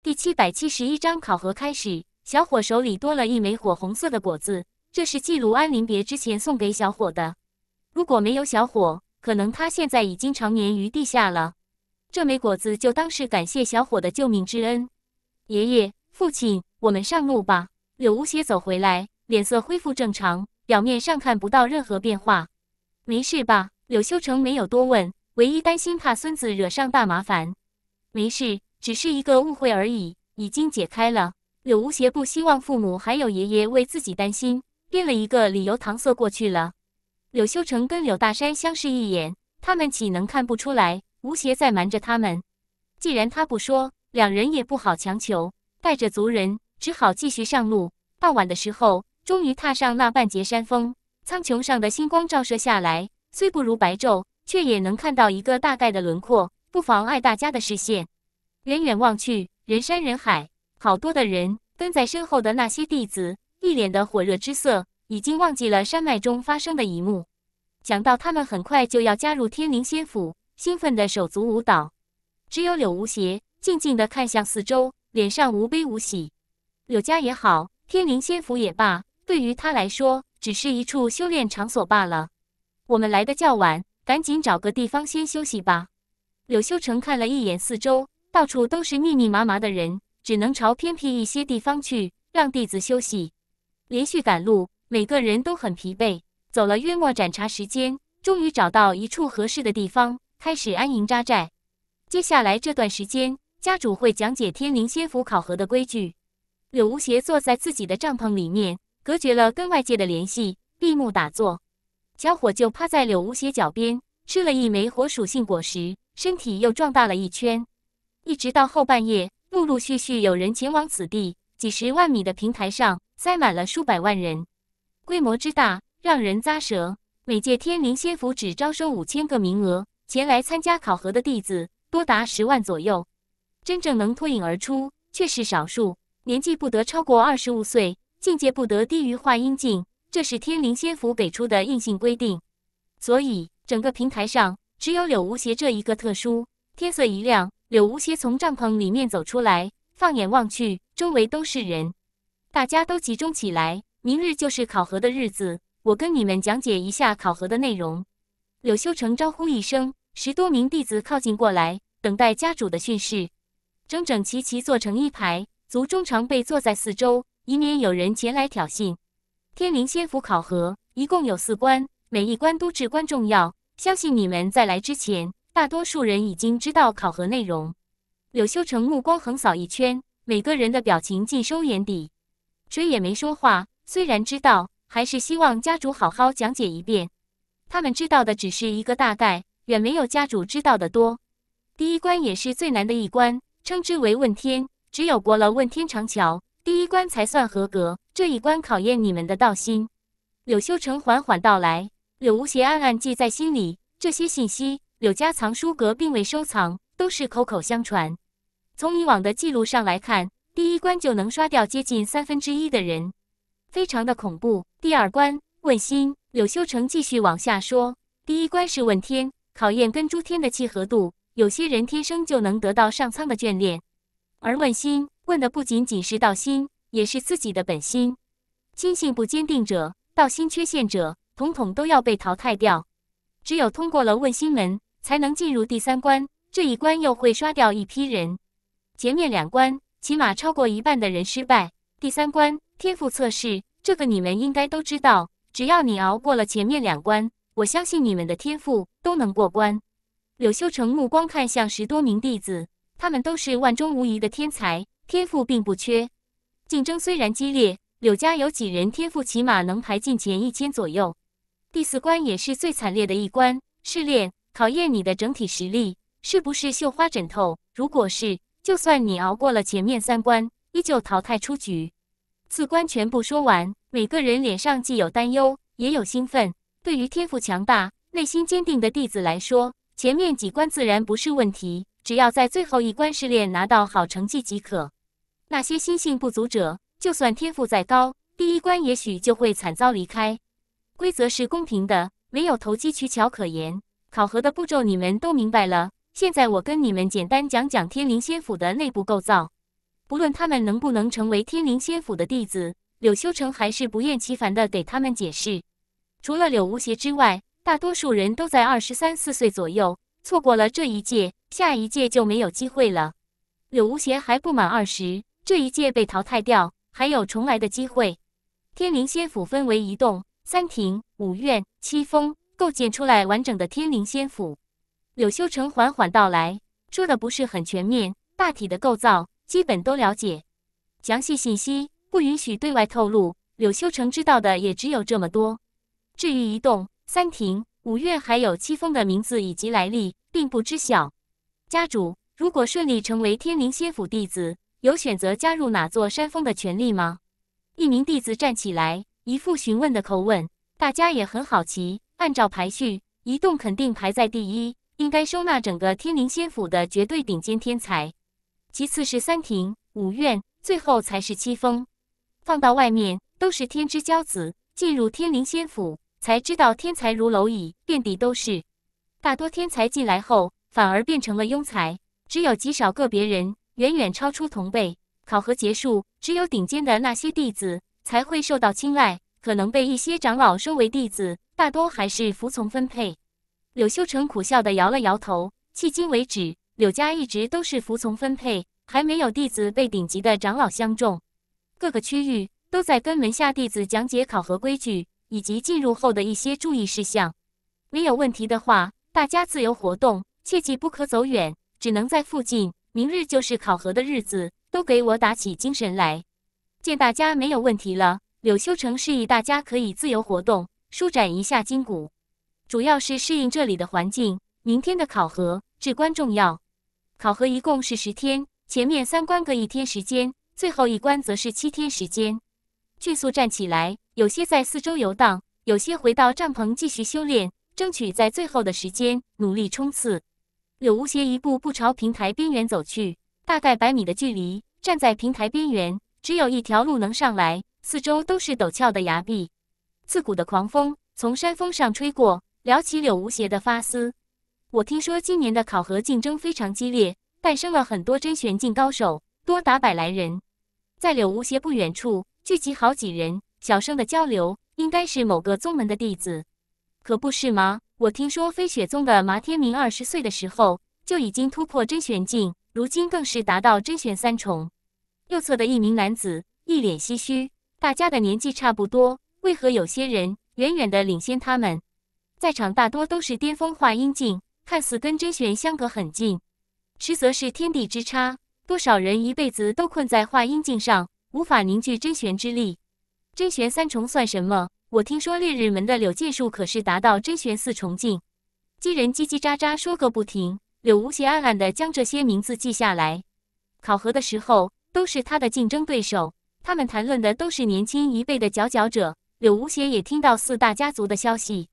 第七百七十一章考核开始。小伙手里多了一枚火红色的果子，这是季如安临别之前送给小伙的。如果没有小伙，可能他现在已经长眠于地下了。这枚果子就当是感谢小伙的救命之恩。爷爷、父亲，我们上路吧。柳无邪走回来，脸色恢复正常，表面上看不到任何变化。没事吧？柳修成没有多问，唯一担心怕孙子惹上大麻烦。没事。只是一个误会而已，已经解开了。柳无邪不希望父母还有爷爷为自己担心，编了一个理由搪塞过去了。柳修成跟柳大山相视一眼，他们岂能看不出来？吴邪在瞒着他们。既然他不说，两人也不好强求，带着族人只好继续上路。傍晚的时候，终于踏上那半截山峰。苍穹上的星光照射下来，虽不如白昼，却也能看到一个大概的轮廓，不妨碍大家的视线。远远望去，人山人海，好多的人跟在身后的那些弟子，一脸的火热之色，已经忘记了山脉中发生的一幕。想到他们很快就要加入天灵仙府，兴奋的手足舞蹈。只有柳无邪静静的看向四周，脸上无悲无喜。柳家也好，天灵仙府也罢，对于他来说，只是一处修炼场所罢了。我们来的较晚，赶紧找个地方先休息吧。柳修成看了一眼四周。到处都是密密麻麻的人，只能朝偏僻一些地方去，让弟子休息。连续赶路，每个人都很疲惫。走了约莫盏茶时间，终于找到一处合适的地方，开始安营扎寨。接下来这段时间，家主会讲解天灵仙府考核的规矩。柳无邪坐在自己的帐篷里面，隔绝了跟外界的联系，闭目打坐。小伙就趴在柳无邪脚边，吃了一枚火属性果实，身体又壮大了一圈。一直到后半夜，陆陆续续有人前往此地，几十万米的平台上塞满了数百万人，规模之大让人咂舌。每届天灵仙府只招收五千个名额，前来参加考核的弟子多达十万左右，真正能脱颖而出却是少数。年纪不得超过二十五岁，境界不得低于化阴境，这是天灵仙府给出的硬性规定。所以整个平台上只有柳无邪这一个特殊。天色一亮。柳无邪从帐篷里面走出来，放眼望去，周围都是人，大家都集中起来。明日就是考核的日子，我跟你们讲解一下考核的内容。柳修成招呼一声，十多名弟子靠近过来，等待家主的训示，整整齐齐坐成一排，族中常被坐在四周，以免有人前来挑衅。天灵仙府考核一共有四关，每一关都至关重要，相信你们在来之前。大多数人已经知道考核内容。柳修成目光横扫一圈，每个人的表情尽收眼底，谁也没说话。虽然知道，还是希望家主好好讲解一遍。他们知道的只是一个大概，远没有家主知道的多。第一关也是最难的一关，称之为问天。只有过了问天长桥，第一关才算合格。这一关考验你们的道心。柳修成缓缓道来，柳无邪暗暗记在心里这些信息。柳家藏书阁并未收藏，都是口口相传。从以往的记录上来看，第一关就能刷掉接近三分之一的人，非常的恐怖。第二关问心，柳修成继续往下说：第一关是问天，考验跟诸天的契合度。有些人天生就能得到上苍的眷恋，而问心问的不仅仅是道心，也是自己的本心。心性不坚定者，道心缺陷者，统统都要被淘汰掉。只有通过了问心门。才能进入第三关，这一关又会刷掉一批人，前面两关起码超过一半的人失败。第三关天赋测试，这个你们应该都知道。只要你熬过了前面两关，我相信你们的天赋都能过关。柳修成目光看向十多名弟子，他们都是万中无一的天才，天赋并不缺。竞争虽然激烈，柳家有几人天赋起码能排进前一千左右。第四关也是最惨烈的一关，试炼。考验你的整体实力，是不是绣花枕头？如果是，就算你熬过了前面三关，依旧淘汰出局。四关全部说完，每个人脸上既有担忧，也有兴奋。对于天赋强大、内心坚定的弟子来说，前面几关自然不是问题，只要在最后一关试炼拿到好成绩即可。那些心性不足者，就算天赋再高，第一关也许就会惨遭离开。规则是公平的，没有投机取巧可言。考核的步骤你们都明白了。现在我跟你们简单讲讲天灵仙府的内部构造。不论他们能不能成为天灵仙府的弟子，柳修成还是不厌其烦地给他们解释。除了柳无邪之外，大多数人都在二十三四岁左右，错过了这一届，下一届就没有机会了。柳无邪还不满二十，这一届被淘汰掉，还有重来的机会。天灵仙府分为一洞、三庭、五院、七峰。构建出来完整的天灵仙府，柳修成缓缓道来，说的不是很全面，大体的构造基本都了解，详细信息不允许对外透露。柳修成知道的也只有这么多。至于一洞、三庭、五岳还有七峰的名字以及来历，并不知晓。家主，如果顺利成为天灵仙府弟子，有选择加入哪座山峰的权利吗？一名弟子站起来，一副询问的口吻，大家也很好奇。按照排序，移动肯定排在第一，应该收纳整个天灵仙府的绝对顶尖天才。其次是三庭五院，最后才是七峰。放到外面都是天之骄子，进入天灵仙府才知道天才如蝼蚁，遍地都是。大多天才进来后反而变成了庸才，只有极少个别人远远超出同辈。考核结束，只有顶尖的那些弟子才会受到青睐。可能被一些长老收为弟子，大多还是服从分配。柳修成苦笑的摇了摇头。迄今为止，柳家一直都是服从分配，还没有弟子被顶级的长老相中。各个区域都在跟门下弟子讲解考核规矩以及进入后的一些注意事项。没有问题的话，大家自由活动，切记不可走远，只能在附近。明日就是考核的日子，都给我打起精神来。见大家没有问题了。柳修成示意大家可以自由活动，舒展一下筋骨，主要是适应这里的环境。明天的考核至关重要，考核一共是十天，前面三关各一天时间，最后一关则是七天时间。迅速站起来，有些在四周游荡，有些回到帐篷继续修炼，争取在最后的时间努力冲刺。柳无邪一步步朝平台边缘走去，大概百米的距离，站在平台边缘，只有一条路能上来。四周都是陡峭的崖壁，刺骨的狂风从山峰上吹过，撩起柳无邪的发丝。我听说今年的考核竞争非常激烈，诞生了很多真玄境高手，多达百来人。在柳无邪不远处聚集好几人，小声的交流，应该是某个宗门的弟子。可不是吗？我听说飞雪宗的麻天明二十岁的时候就已经突破真玄境，如今更是达到真玄三重。右侧的一名男子一脸唏嘘。大家的年纪差不多，为何有些人远远的领先他们？在场大多都是巅峰化音境，看似跟真玄相隔很近，实则是天地之差。多少人一辈子都困在化音境上，无法凝聚真玄之力。真玄三重算什么？我听说烈日门的柳剑术可是达到真玄四重境。几人叽叽喳喳说个不停，柳无邪暗暗的将这些名字记下来。考核的时候，都是他的竞争对手。他们谈论的都是年轻一辈的佼佼者。柳无邪也听到四大家族的消息，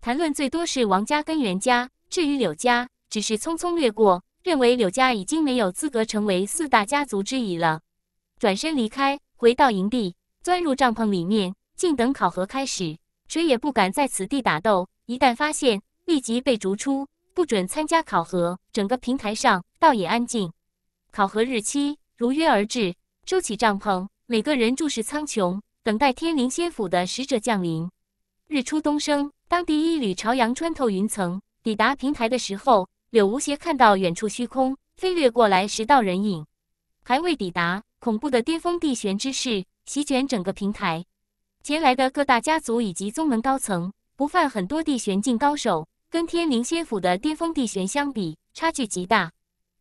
谈论最多是王家跟袁家。至于柳家，只是匆匆略过，认为柳家已经没有资格成为四大家族之一了。转身离开，回到营地，钻入帐篷里面，静等考核开始。谁也不敢在此地打斗，一旦发现，立即被逐出，不准参加考核。整个平台上倒也安静。考核日期如约而至，收起帐篷。每个人注视苍穹，等待天灵仙府的使者降临。日出东升，当第一缕朝阳穿透云层抵达平台的时候，柳无邪看到远处虚空飞掠过来十道人影。还未抵达，恐怖的巅峰地玄之势席卷整个平台。前来的各大家族以及宗门高层不犯很多地玄境高手，跟天灵仙府的巅峰地玄相比，差距极大。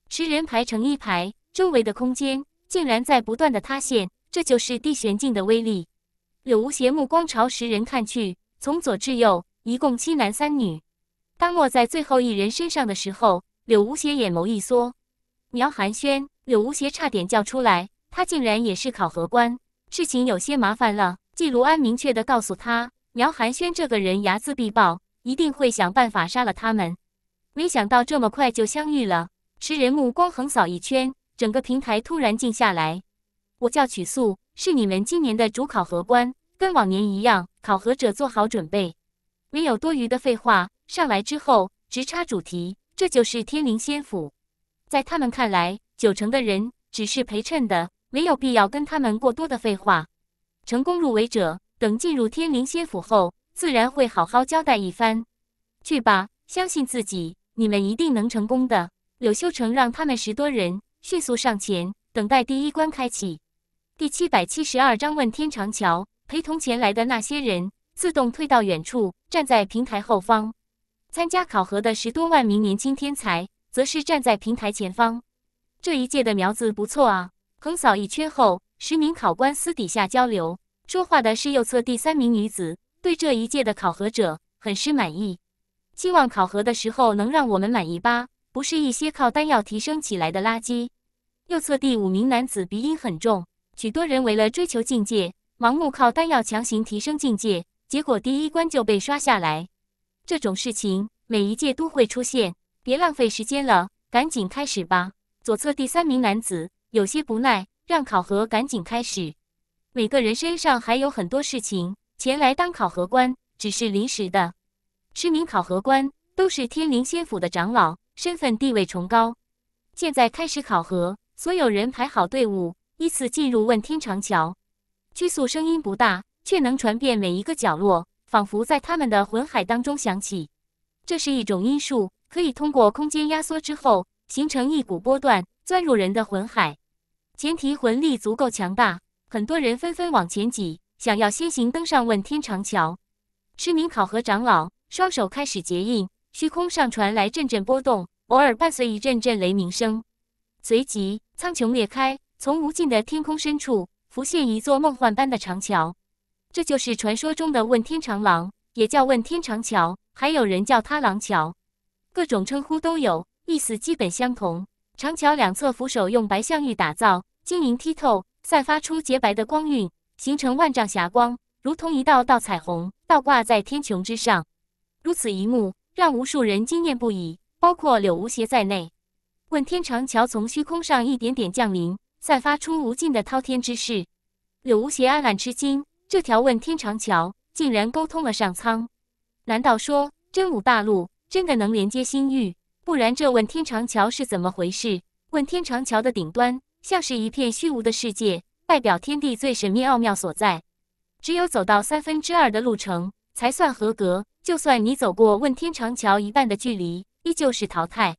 十人排成一排，周围的空间竟然在不断的塌陷。这就是地玄镜的威力。柳无邪目光朝十人看去，从左至右，一共七男三女。当落在最后一人身上的时候，柳无邪眼眸一缩。苗寒暄，柳无邪差点叫出来，他竟然也是考核官，事情有些麻烦了。季如安明确的告诉他，苗寒暄这个人睚眦必报，一定会想办法杀了他们。没想到这么快就相遇了。十人目光横扫一圈，整个平台突然静下来。我叫曲素，是你们今年的主考核官。跟往年一样，考核者做好准备，没有多余的废话。上来之后直插主题，这就是天灵仙府。在他们看来，九成的人只是陪衬的，没有必要跟他们过多的废话。成功入围者等进入天灵仙府后，自然会好好交代一番。去吧，相信自己，你们一定能成功的。柳修成让他们十多人迅速上前，等待第一关开启。第七百七十二章问天长桥，陪同前来的那些人自动退到远处，站在平台后方。参加考核的十多万名年轻天才，则是站在平台前方。这一届的苗子不错啊！横扫一圈后，十名考官私底下交流，说话的是右侧第三名女子，对这一届的考核者很是满意，希望考核的时候能让我们满意吧，不是一些靠丹药提升起来的垃圾。右侧第五名男子鼻音很重。许多人为了追求境界，盲目靠丹药强行提升境界，结果第一关就被刷下来。这种事情每一届都会出现，别浪费时间了，赶紧开始吧。左侧第三名男子有些不耐，让考核赶紧开始。每个人身上还有很多事情，前来当考核官只是临时的。十名考核官都是天灵仙府的长老，身份地位崇高。现在开始考核，所有人排好队伍。依次进入问天长桥，拘束声音不大，却能传遍每一个角落，仿佛在他们的魂海当中响起。这是一种音术，可以通过空间压缩之后形成一股波段，钻入人的魂海，前提魂力足够强大。很多人纷纷往前挤，想要先行登上问天长桥。失明考核长老双手开始结印，虚空上传来阵阵波动，偶尔伴随一阵阵雷鸣声，随即苍穹裂开。从无尽的天空深处浮现一座梦幻般的长桥，这就是传说中的问天长廊，也叫问天长桥，还有人叫它廊桥，各种称呼都有，意思基本相同。长桥两侧扶手用白象玉打造，晶莹剔透，散发出洁白的光晕，形成万丈霞光，如同一道道彩虹倒挂在天穹之上。如此一幕让无数人惊艳不已，包括柳无邪在内。问天长桥从虚空上一点点降临。散发出无尽的滔天之势，柳无邪暗暗吃惊：这条问天长桥竟然沟通了上苍？难道说真武大陆真的能连接星域？不然这问天长桥是怎么回事？问天长桥的顶端像是一片虚无的世界，代表天地最神秘奥妙所在。只有走到三分之二的路程才算合格，就算你走过问天长桥一半的距离，依旧是淘汰。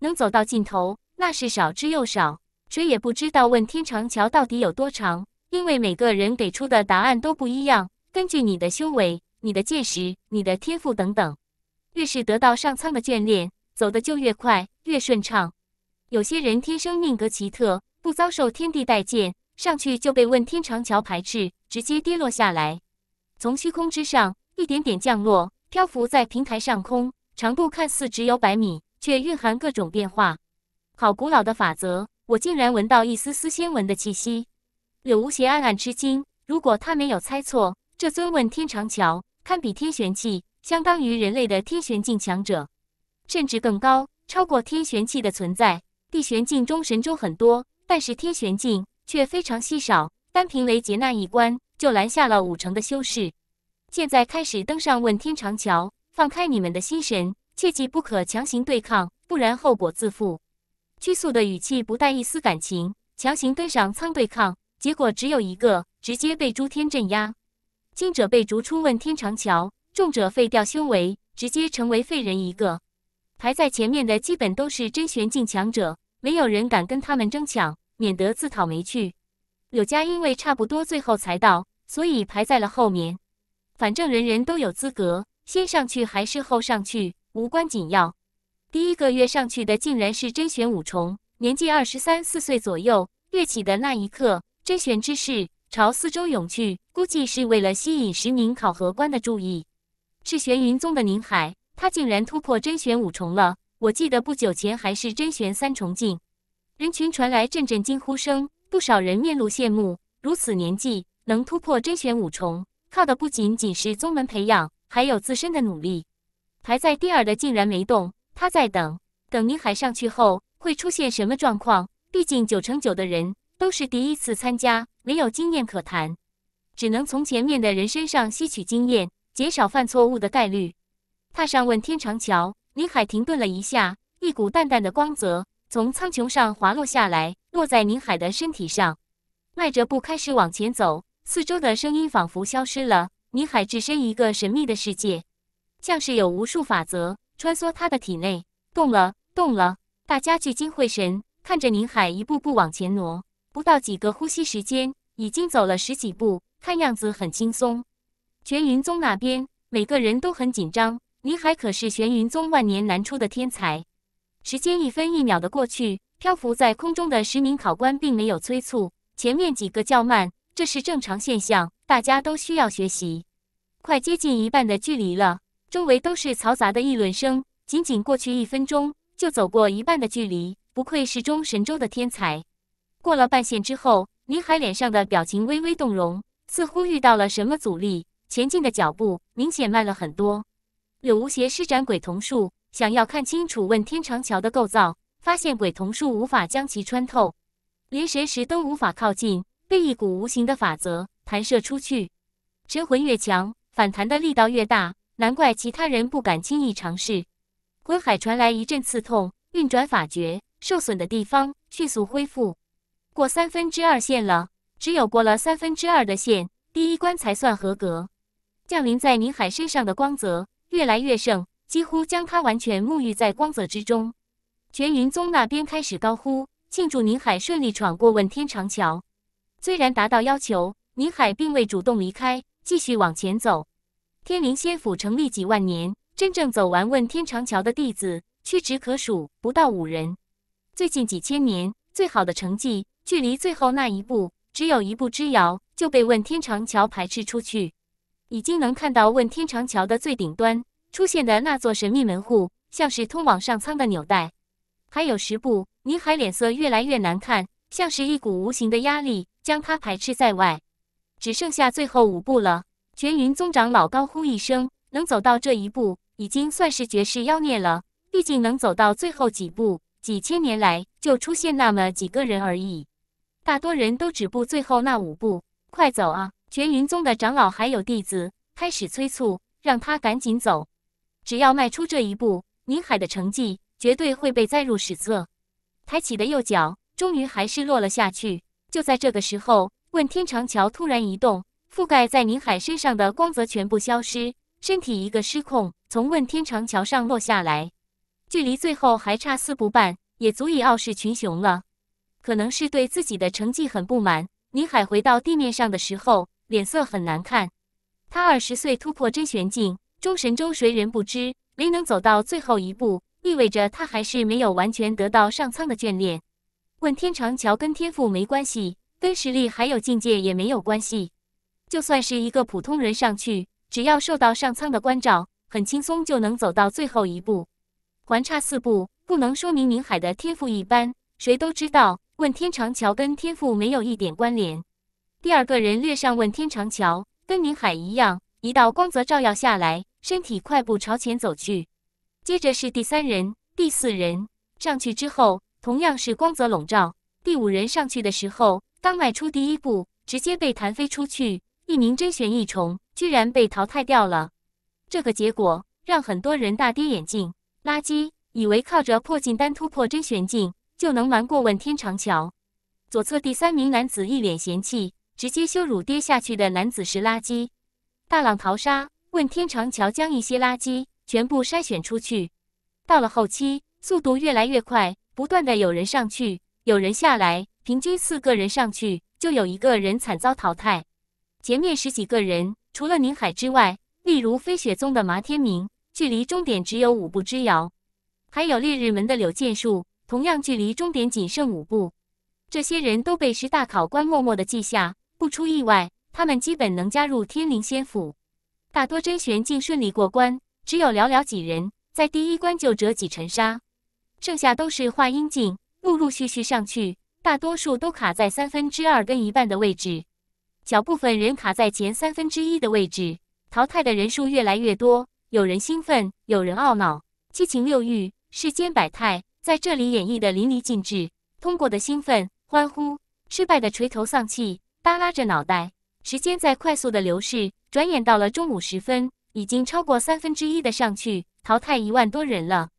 能走到尽头，那是少之又少。谁也不知道问天长桥到底有多长，因为每个人给出的答案都不一样。根据你的修为、你的见识、你的天赋等等，越是得到上苍的眷恋，走的就越快越顺畅。有些人天生命格奇特，不遭受天地待见，上去就被问天长桥排斥，直接跌落下来。从虚空之上一点点降落，漂浮在平台上空，长度看似只有百米，却蕴含各种变化。好古老的法则。我竟然闻到一丝丝仙文的气息，柳无邪暗暗吃惊。如果他没有猜错，这尊问天长桥堪比天玄境，相当于人类的天玄境强者，甚至更高，超过天玄境的存在。地玄境中神州很多，但是天玄境却非常稀少。单凭雷劫那一关，就拦下了五成的修士。现在开始登上问天长桥，放开你们的心神，切记不可强行对抗，不然后果自负。拘束的语气不带一丝感情，强行跟上苍对抗，结果只有一个，直接被诸天镇压。轻者被逐出问天长桥，重者废掉修为，直接成为废人一个。排在前面的基本都是真玄境强者，没有人敢跟他们争抢，免得自讨没趣。柳家因为差不多最后才到，所以排在了后面。反正人人都有资格，先上去还是后上去无关紧要。第一个跃上去的，竟然是真玄五重，年纪二十三四岁左右。跃起的那一刻，真玄之势朝四周涌去，估计是为了吸引十名考核官的注意。是玄云宗的宁海，他竟然突破真玄五重了！我记得不久前还是真玄三重境。人群传来阵阵惊呼声，不少人面露羡慕。如此年纪能突破真玄五重，靠的不仅仅是宗门培养，还有自身的努力。排在第二的竟然没动。他在等，等宁海上去后会出现什么状况？毕竟九成九的人都是第一次参加，没有经验可谈，只能从前面的人身上吸取经验，减少犯错误的概率。踏上问天长桥，宁海停顿了一下，一股淡淡的光泽从苍穹上滑落下来，落在宁海的身体上。迈着步开始往前走，四周的声音仿佛消失了。宁海置身一个神秘的世界，像是有无数法则。穿梭他的体内，动了，动了。大家聚精会神看着宁海一步步往前挪，不到几个呼吸时间，已经走了十几步，看样子很轻松。玄云宗那边每个人都很紧张，宁海可是玄云宗万年难出的天才。时间一分一秒的过去，漂浮在空中的十名考官并没有催促，前面几个较慢，这是正常现象，大家都需要学习。快接近一半的距离了。周围都是嘈杂的议论声，仅仅过去一分钟，就走过一半的距离。不愧是中神州的天才。过了半线之后，林海脸上的表情微微动容，似乎遇到了什么阻力，前进的脚步明显慢了很多。柳无邪施展鬼童术，想要看清楚问天长桥的构造，发现鬼童术无法将其穿透，连神石都无法靠近，被一股无形的法则弹射出去。神魂越强，反弹的力道越大。难怪其他人不敢轻易尝试。魂海传来一阵刺痛，运转法诀，受损的地方迅速恢复。过三分之二线了，只有过了三分之二的线，第一关才算合格。降临在宁海身上的光泽越来越盛，几乎将他完全沐浴在光泽之中。全云宗那边开始高呼，庆祝宁海顺利闯过问天长桥。虽然达到要求，宁海并未主动离开，继续往前走。天灵仙府成立几万年，真正走完问天长桥的弟子屈指可数，不到五人。最近几千年，最好的成绩，距离最后那一步只有一步之遥，就被问天长桥排斥出去。已经能看到问天长桥的最顶端出现的那座神秘门户，像是通往上苍的纽带。还有十步，宁海脸色越来越难看，像是一股无形的压力将他排斥在外。只剩下最后五步了。全云宗长老高呼一声：“能走到这一步，已经算是绝世妖孽了。毕竟能走到最后几步，几千年来就出现那么几个人而已。大多人都止步最后那五步，快走啊！”全云宗的长老还有弟子开始催促，让他赶紧走。只要迈出这一步，宁海的成绩绝对会被载入史册。抬起的右脚终于还是落了下去。就在这个时候，问天长桥突然移动。覆盖在宁海身上的光泽全部消失，身体一个失控，从问天长桥上落下来。距离最后还差四步半，也足以傲视群雄了。可能是对自己的成绩很不满，宁海回到地面上的时候脸色很难看。他二十岁突破真玄境，中神州谁人不知？没能走到最后一步，意味着他还是没有完全得到上苍的眷恋。问天长桥跟天赋没关系，跟实力还有境界也没有关系。就算是一个普通人上去，只要受到上苍的关照，很轻松就能走到最后一步，还差四步，不能说明宁海的天赋一般。谁都知道，问天长桥跟天赋没有一点关联。第二个人略上问天长桥，跟宁海一样，一道光泽照耀下来，身体快步朝前走去。接着是第三人、第四人上去之后，同样是光泽笼罩。第五人上去的时候，刚迈出第一步，直接被弹飞出去。一名真玄异虫居然被淘汰掉了，这个结果让很多人大跌眼镜。垃圾以为靠着破镜丹突破真玄境就能瞒过问天长桥。左侧第三名男子一脸嫌弃，直接羞辱跌下去的男子是垃圾。大浪淘沙，问天长桥将一些垃圾全部筛选出去。到了后期，速度越来越快，不断的有人上去，有人下来，平均四个人上去就有一个人惨遭淘汰。前面十几个人，除了宁海之外，例如飞雪宗的麻天明，距离终点只有五步之遥；还有烈日门的柳剑术，同样距离终点仅剩五步。这些人都被十大考官默默的记下。不出意外，他们基本能加入天灵仙府。大多真玄境顺利过关，只有寥寥几人在第一关就折戟沉沙。剩下都是化阴境，陆陆续续上去，大多数都卡在三分之二跟一半的位置。小部分人卡在前三分之一的位置，淘汰的人数越来越多。有人兴奋，有人懊恼，七情六欲，世间百态，在这里演绎的淋漓尽致。通过的兴奋欢呼，失败的垂头丧气，耷拉着脑袋。时间在快速的流逝，转眼到了中午时分，已经超过三分之一的上去淘汰一万多人了。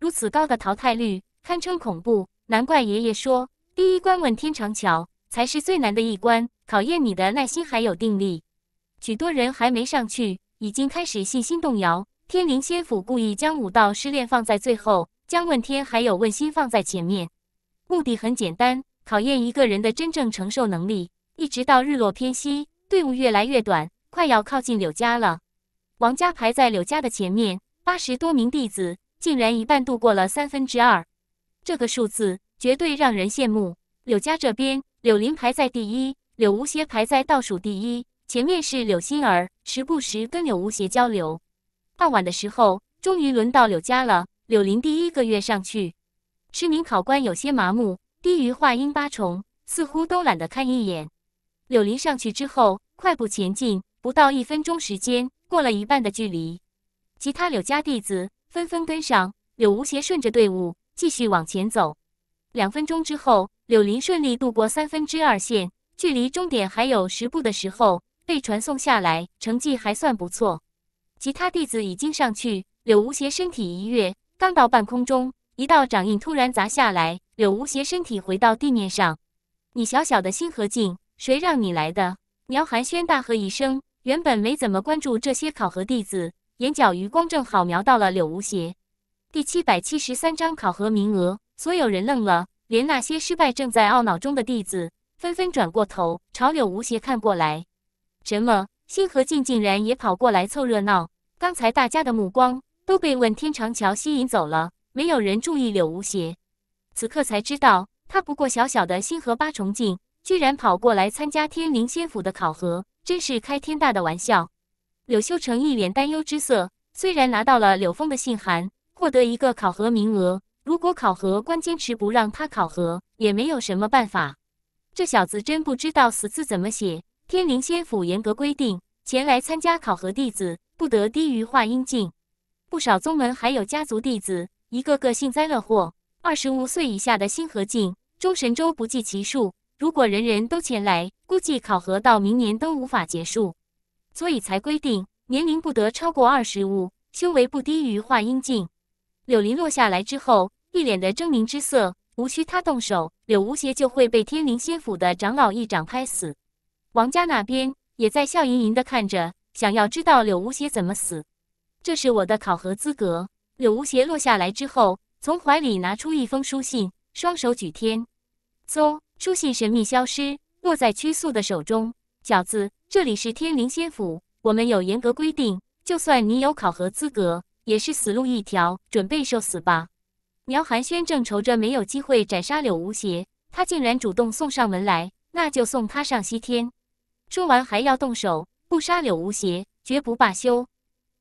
如此高的淘汰率，堪称恐怖。难怪爷爷说，第一关问天长桥才是最难的一关。考验你的耐心还有定力，许多人还没上去，已经开始信心动摇。天灵仙府故意将武道试炼放在最后，将问天还有问心放在前面，目的很简单，考验一个人的真正承受能力。一直到日落偏西，队伍越来越短，快要靠近柳家了。王家排在柳家的前面，八十多名弟子竟然一半度过了三分之二，这个数字绝对让人羡慕。柳家这边，柳林排在第一。柳无邪排在倒数第一，前面是柳心儿，时不时跟柳无邪交流。傍晚的时候，终于轮到柳家了。柳林第一个月上去，十名考官有些麻木，低于话音八重，似乎都懒得看一眼。柳林上去之后，快步前进，不到一分钟时间，过了一半的距离。其他柳家弟子纷纷跟上，柳无邪顺着队伍继续往前走。两分钟之后，柳林顺利度过三分之二线。距离终点还有十步的时候，被传送下来，成绩还算不错。其他弟子已经上去，柳无邪身体一跃，刚到半空中，一道掌印突然砸下来，柳无邪身体回到地面上。你小小的星河境，谁让你来的？苗寒轩大喝一声。原本没怎么关注这些考核弟子，眼角余光正好瞄到了柳无邪。第七百七十三章考核名额，所有人愣了，连那些失败正在懊恼中的弟子。纷纷转过头朝柳无邪看过来，什么星河镜竟然也跑过来凑热闹？刚才大家的目光都被问天长桥吸引走了，没有人注意柳无邪。此刻才知道，他不过小小的星河八重镜，居然跑过来参加天灵仙府的考核，真是开天大的玩笑。柳修成一脸担忧之色，虽然拿到了柳峰的信函，获得一个考核名额，如果考核官坚持不让他考核，也没有什么办法。这小子真不知道“死”字怎么写。天灵仙府严格规定，前来参加考核弟子不得低于化阴境。不少宗门还有家族弟子，一个个幸灾乐祸。二十五岁以下的星河境周神州不计其数。如果人人都前来，估计考核到明年都无法结束。所以才规定年龄不得超过二十五，修为不低于化阴境。柳林落下来之后，一脸的狰狞之色。无需他动手，柳无邪就会被天灵仙府的长老一掌拍死。王家那边也在笑盈盈的看着，想要知道柳无邪怎么死。这是我的考核资格。柳无邪落下来之后，从怀里拿出一封书信，双手举天，嗖，书信神秘消失，落在屈素的手中。小子，这里是天灵仙府，我们有严格规定，就算你有考核资格，也是死路一条，准备受死吧。苗寒轩正愁着没有机会斩杀柳无邪，他竟然主动送上门来，那就送他上西天。说完还要动手，不杀柳无邪绝不罢休。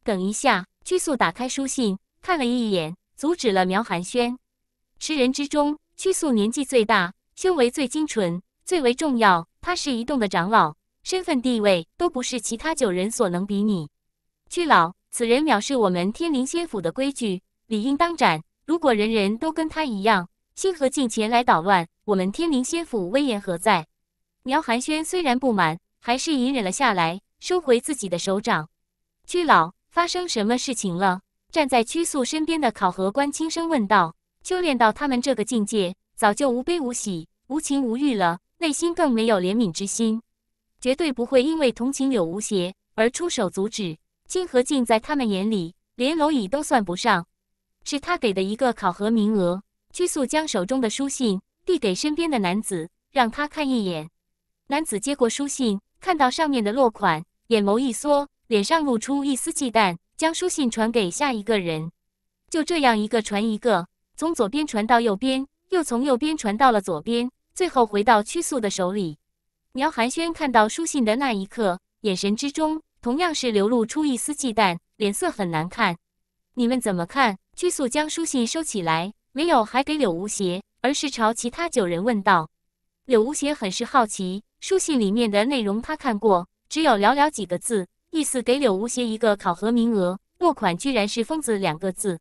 等一下，曲素打开书信，看了一眼，阻止了苗寒轩。十人之中，曲素年纪最大，修为最精纯，最为重要。他是一动的长老，身份地位都不是其他九人所能比拟。曲老，此人藐视我们天灵仙府的规矩，理应当斩。如果人人都跟他一样，星河镜前来捣乱，我们天灵仙府威严何在？苗寒轩虽然不满，还是隐忍了下来，收回自己的手掌。屈老，发生什么事情了？站在屈素身边的考核官轻声问道。修炼到他们这个境界，早就无悲无喜，无情无欲了，内心更没有怜悯之心，绝对不会因为同情柳无邪而出手阻止。星河镜在他们眼里，连蝼蚁都算不上。是他给的一个考核名额。屈素将手中的书信递给身边的男子，让他看一眼。男子接过书信，看到上面的落款，眼眸一缩，脸上露出一丝忌惮，将书信传给下一个人。就这样，一个传一个，从左边传到右边，又从右边传到了左边，最后回到屈素的手里。苗寒暄看到书信的那一刻，眼神之中同样是流露出一丝忌惮，脸色很难看。你们怎么看？拘束将书信收起来，没有还给柳无邪，而是朝其他九人问道。柳无邪很是好奇，书信里面的内容他看过，只有寥寥几个字，意思给柳无邪一个考核名额。落款居然是“疯子”两个字。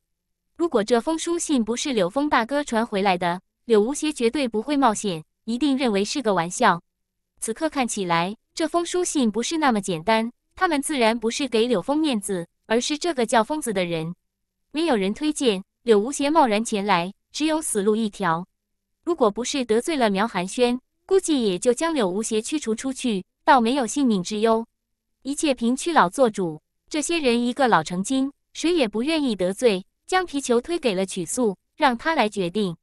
如果这封书信不是柳峰大哥传回来的，柳无邪绝对不会冒险，一定认为是个玩笑。此刻看起来，这封书信不是那么简单，他们自然不是给柳峰面子，而是这个叫疯子的人。没有人推荐柳无邪贸然前来，只有死路一条。如果不是得罪了苗寒暄，估计也就将柳无邪驱逐出去，倒没有性命之忧。一切凭屈老做主。这些人一个老成精，谁也不愿意得罪，将皮球推给了曲素，让他来决定。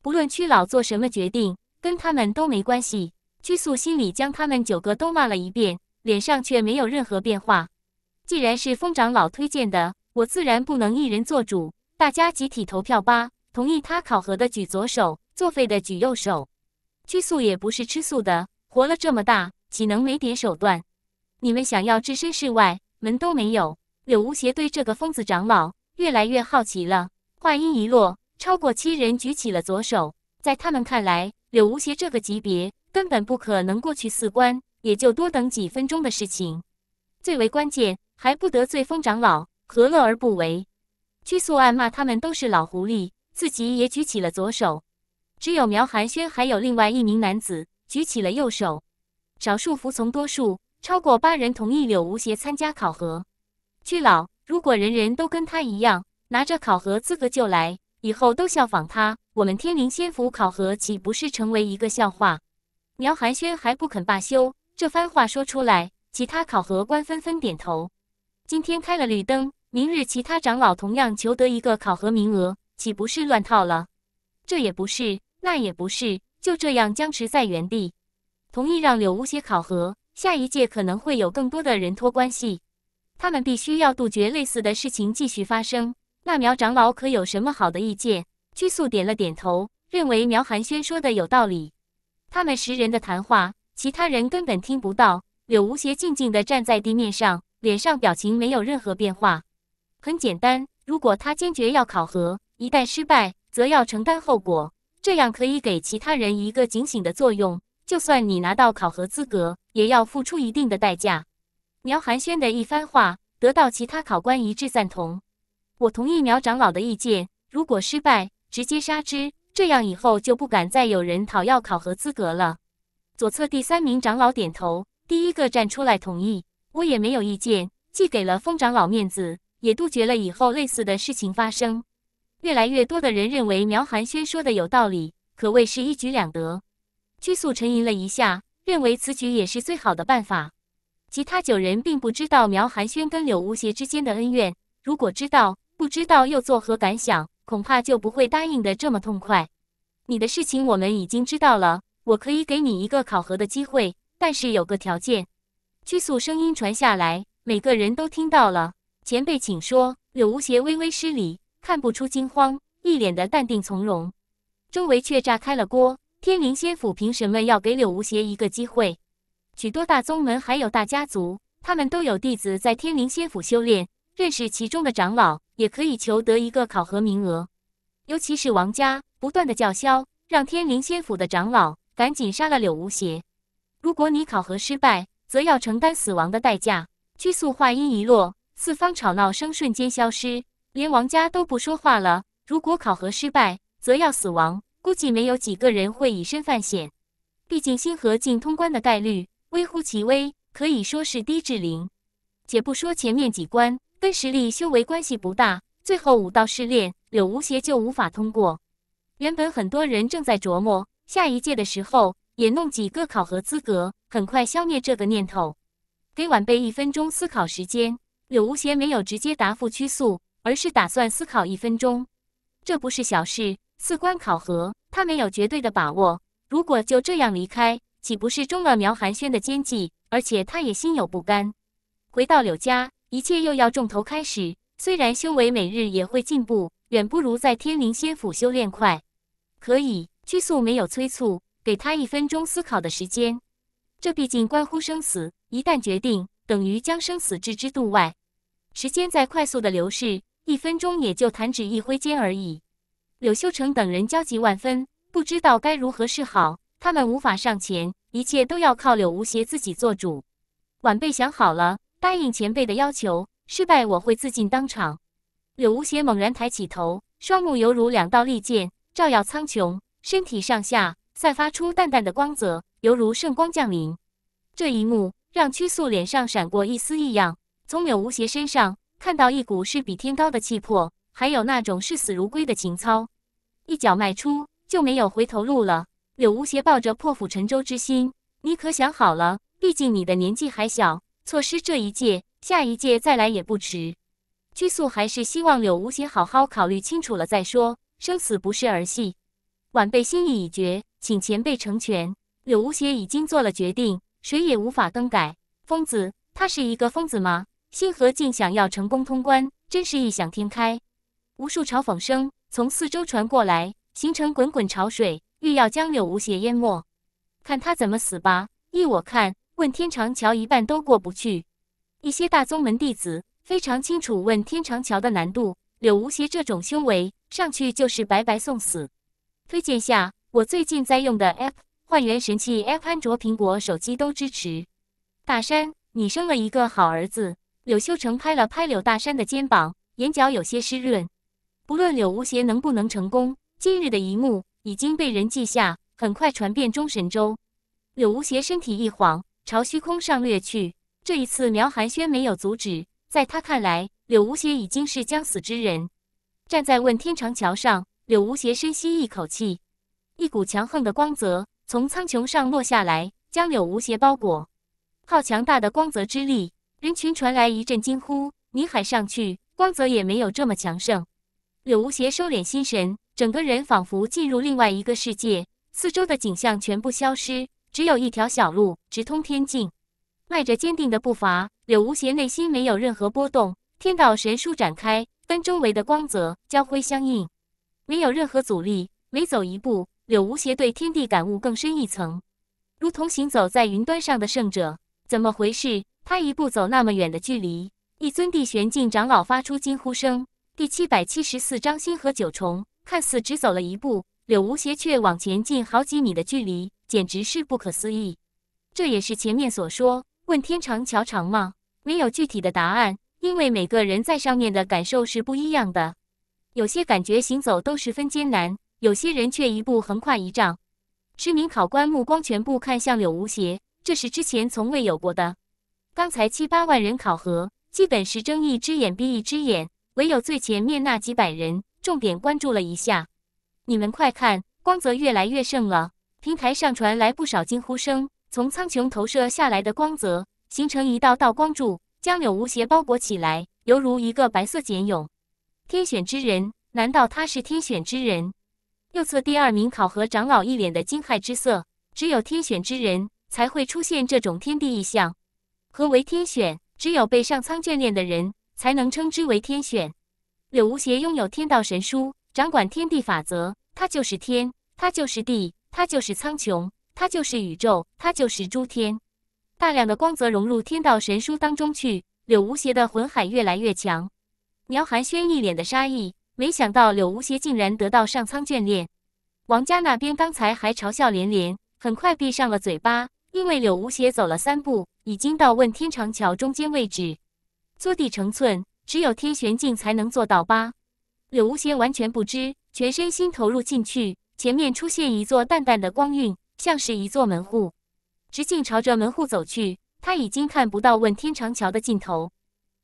不论屈老做什么决定，跟他们都没关系。屈素心里将他们九个都骂了一遍，脸上却没有任何变化。既然是风长老推荐的。我自然不能一人做主，大家集体投票吧。同意他考核的举左手，作废的举右手。拘束也不是吃素的，活了这么大，岂能没点手段？你们想要置身事外，门都没有。柳无邪对这个疯子长老越来越好奇了。话音一落，超过七人举起了左手。在他们看来，柳无邪这个级别根本不可能过去四关，也就多等几分钟的事情。最为关键，还不得罪疯长老。何乐而不为？屈素暗骂他们都是老狐狸，自己也举起了左手。只有苗寒暄还有另外一名男子举起了右手。少数服从多数，超过八人同意柳无邪参加考核。屈老，如果人人都跟他一样，拿着考核资格就来，以后都效仿他，我们天灵仙府考核岂不是成为一个笑话？苗寒暄还不肯罢休，这番话说出来，其他考核官纷纷点头。今天开了绿灯，明日其他长老同样求得一个考核名额，岂不是乱套了？这也不是，那也不是，就这样僵持在原地。同意让柳无邪考核，下一届可能会有更多的人托关系，他们必须要杜绝类似的事情继续发生。那苗长老可有什么好的意见？拘素点了点头，认为苗寒暄说的有道理。他们十人的谈话，其他人根本听不到。柳无邪静静的站在地面上。脸上表情没有任何变化。很简单，如果他坚决要考核，一旦失败，则要承担后果。这样可以给其他人一个警醒的作用。就算你拿到考核资格，也要付出一定的代价。苗寒暄的一番话得到其他考官一致赞同。我同意苗长老的意见，如果失败，直接杀之。这样以后就不敢再有人讨要考核资格了。左侧第三名长老点头，第一个站出来同意。我也没有意见，既给了风长老面子，也杜绝了以后类似的事情发生。越来越多的人认为苗寒轩说的有道理，可谓是一举两得。拘素沉吟了一下，认为此举也是最好的办法。其他九人并不知道苗寒轩跟柳无邪之间的恩怨，如果知道，不知道又作何感想？恐怕就不会答应的这么痛快。你的事情我们已经知道了，我可以给你一个考核的机会，但是有个条件。拘束声音传下来，每个人都听到了。前辈，请说。柳无邪微微失礼，看不出惊慌，一脸的淡定从容。周围却炸开了锅。天灵仙府凭什么要给柳无邪一个机会？许多大宗门还有大家族，他们都有弟子在天灵仙府修炼，认识其中的长老，也可以求得一个考核名额。尤其是王家，不断的叫嚣，让天灵仙府的长老赶紧杀了柳无邪。如果你考核失败，则要承担死亡的代价。拘束话音一落，四方吵闹声瞬间消失，连王家都不说话了。如果考核失败，则要死亡，估计没有几个人会以身犯险。毕竟星河境通关的概率微乎其微，可以说是低至零。且不说前面几关跟实力修为关系不大，最后五道试炼，柳无邪就无法通过。原本很多人正在琢磨，下一届的时候也弄几个考核资格。很快消灭这个念头，给晚辈一分钟思考时间。柳无邪没有直接答复屈素，而是打算思考一分钟。这不是小事，四关考核他没有绝对的把握。如果就这样离开，岂不是中了苗寒轩的奸计？而且他也心有不甘。回到柳家，一切又要重头开始。虽然修为每日也会进步，远不如在天灵仙府修炼快。可以，屈素没有催促，给他一分钟思考的时间。这毕竟关乎生死，一旦决定，等于将生死置之度外。时间在快速的流逝，一分钟也就弹指一挥间而已。柳修成等人焦急万分，不知道该如何是好。他们无法上前，一切都要靠柳无邪自己做主。晚辈想好了，答应前辈的要求。失败，我会自尽当场。柳无邪猛然抬起头，双目犹如两道利剑，照耀苍穹，身体上下散发出淡淡的光泽。犹如圣光降临，这一幕让屈素脸上闪过一丝异样，从柳无邪身上看到一股势比天高的气魄，还有那种视死如归的情操。一脚迈出就没有回头路了。柳无邪抱着破釜沉舟之心，你可想好了？毕竟你的年纪还小，错失这一届，下一届再来也不迟。屈素还是希望柳无邪好好考虑清楚了再说，生死不是儿戏。晚辈心意已决，请前辈成全。柳无邪已经做了决定，谁也无法更改。疯子，他是一个疯子吗？星河竟想要成功通关，真是异想天开。无数嘲讽声从四周传过来，形成滚滚潮水，欲要将柳无邪淹没。看他怎么死吧！依我看，问天长桥一半都过不去。一些大宗门弟子非常清楚问天长桥的难度，柳无邪这种修为上去就是白白送死。推荐下我最近在用的 app。换元神器，App，安卓、苹果手机都支持。大山，你生了一个好儿子。柳修成拍了拍柳大山的肩膀，眼角有些湿润。不论柳无邪能不能成功，今日的一幕已经被人记下，很快传遍中神州。柳无邪身体一晃，朝虚空上掠去。这一次，苗寒暄没有阻止，在他看来，柳无邪已经是将死之人。站在问天长桥上，柳无邪深吸一口气，一股强横的光泽。从苍穹上落下来，将柳无邪包裹。靠强大的光泽之力！人群传来一阵惊呼。你海上去？光泽也没有这么强盛。柳无邪收敛心神，整个人仿佛进入另外一个世界，四周的景象全部消失，只有一条小路直通天境。迈着坚定的步伐，柳无邪内心没有任何波动。天道神术展开，跟周围的光泽交辉相应，没有任何阻力，每走一步。柳无邪对天地感悟更深一层，如同行走在云端上的圣者。怎么回事？他一步走那么远的距离！一尊地玄境长老发出惊呼声。第七百七十四章星河九重，看似只走了一步，柳无邪却往前进好几米的距离，简直是不可思议。这也是前面所说“问天长桥长”吗？没有具体的答案，因为每个人在上面的感受是不一样的，有些感觉行走都十分艰难。有些人却一步横跨一丈，十名考官目光全部看向柳无邪，这是之前从未有过的。刚才七八万人考核，基本是睁一只眼闭一只眼，唯有最前面那几百人，重点关注了一下。你们快看，光泽越来越盛了。平台上传来不少惊呼声。从苍穹投射下来的光泽，形成一道道光柱，将柳无邪包裹起来，犹如一个白色茧蛹。天选之人？难道他是天选之人？右侧第二名考核长老一脸的惊骇之色，只有天选之人，才会出现这种天地异象。何为天选？只有被上苍眷恋的人，才能称之为天选。柳无邪拥有天道神书，掌管天地法则，他就是天，他就是地，他就是苍穹，他就是宇宙，他就是诸天。大量的光泽融入天道神书当中去，柳无邪的魂海越来越强。苗寒轩一脸的杀意。没想到柳无邪竟然得到上苍眷恋，王家那边刚才还嘲笑连连，很快闭上了嘴巴，因为柳无邪走了三步，已经到问天长桥中间位置，坐地成寸，只有天玄境才能做到吧？柳无邪完全不知，全身心投入进去，前面出现一座淡淡的光晕，像是一座门户，直径朝着门户走去，他已经看不到问天长桥的尽头，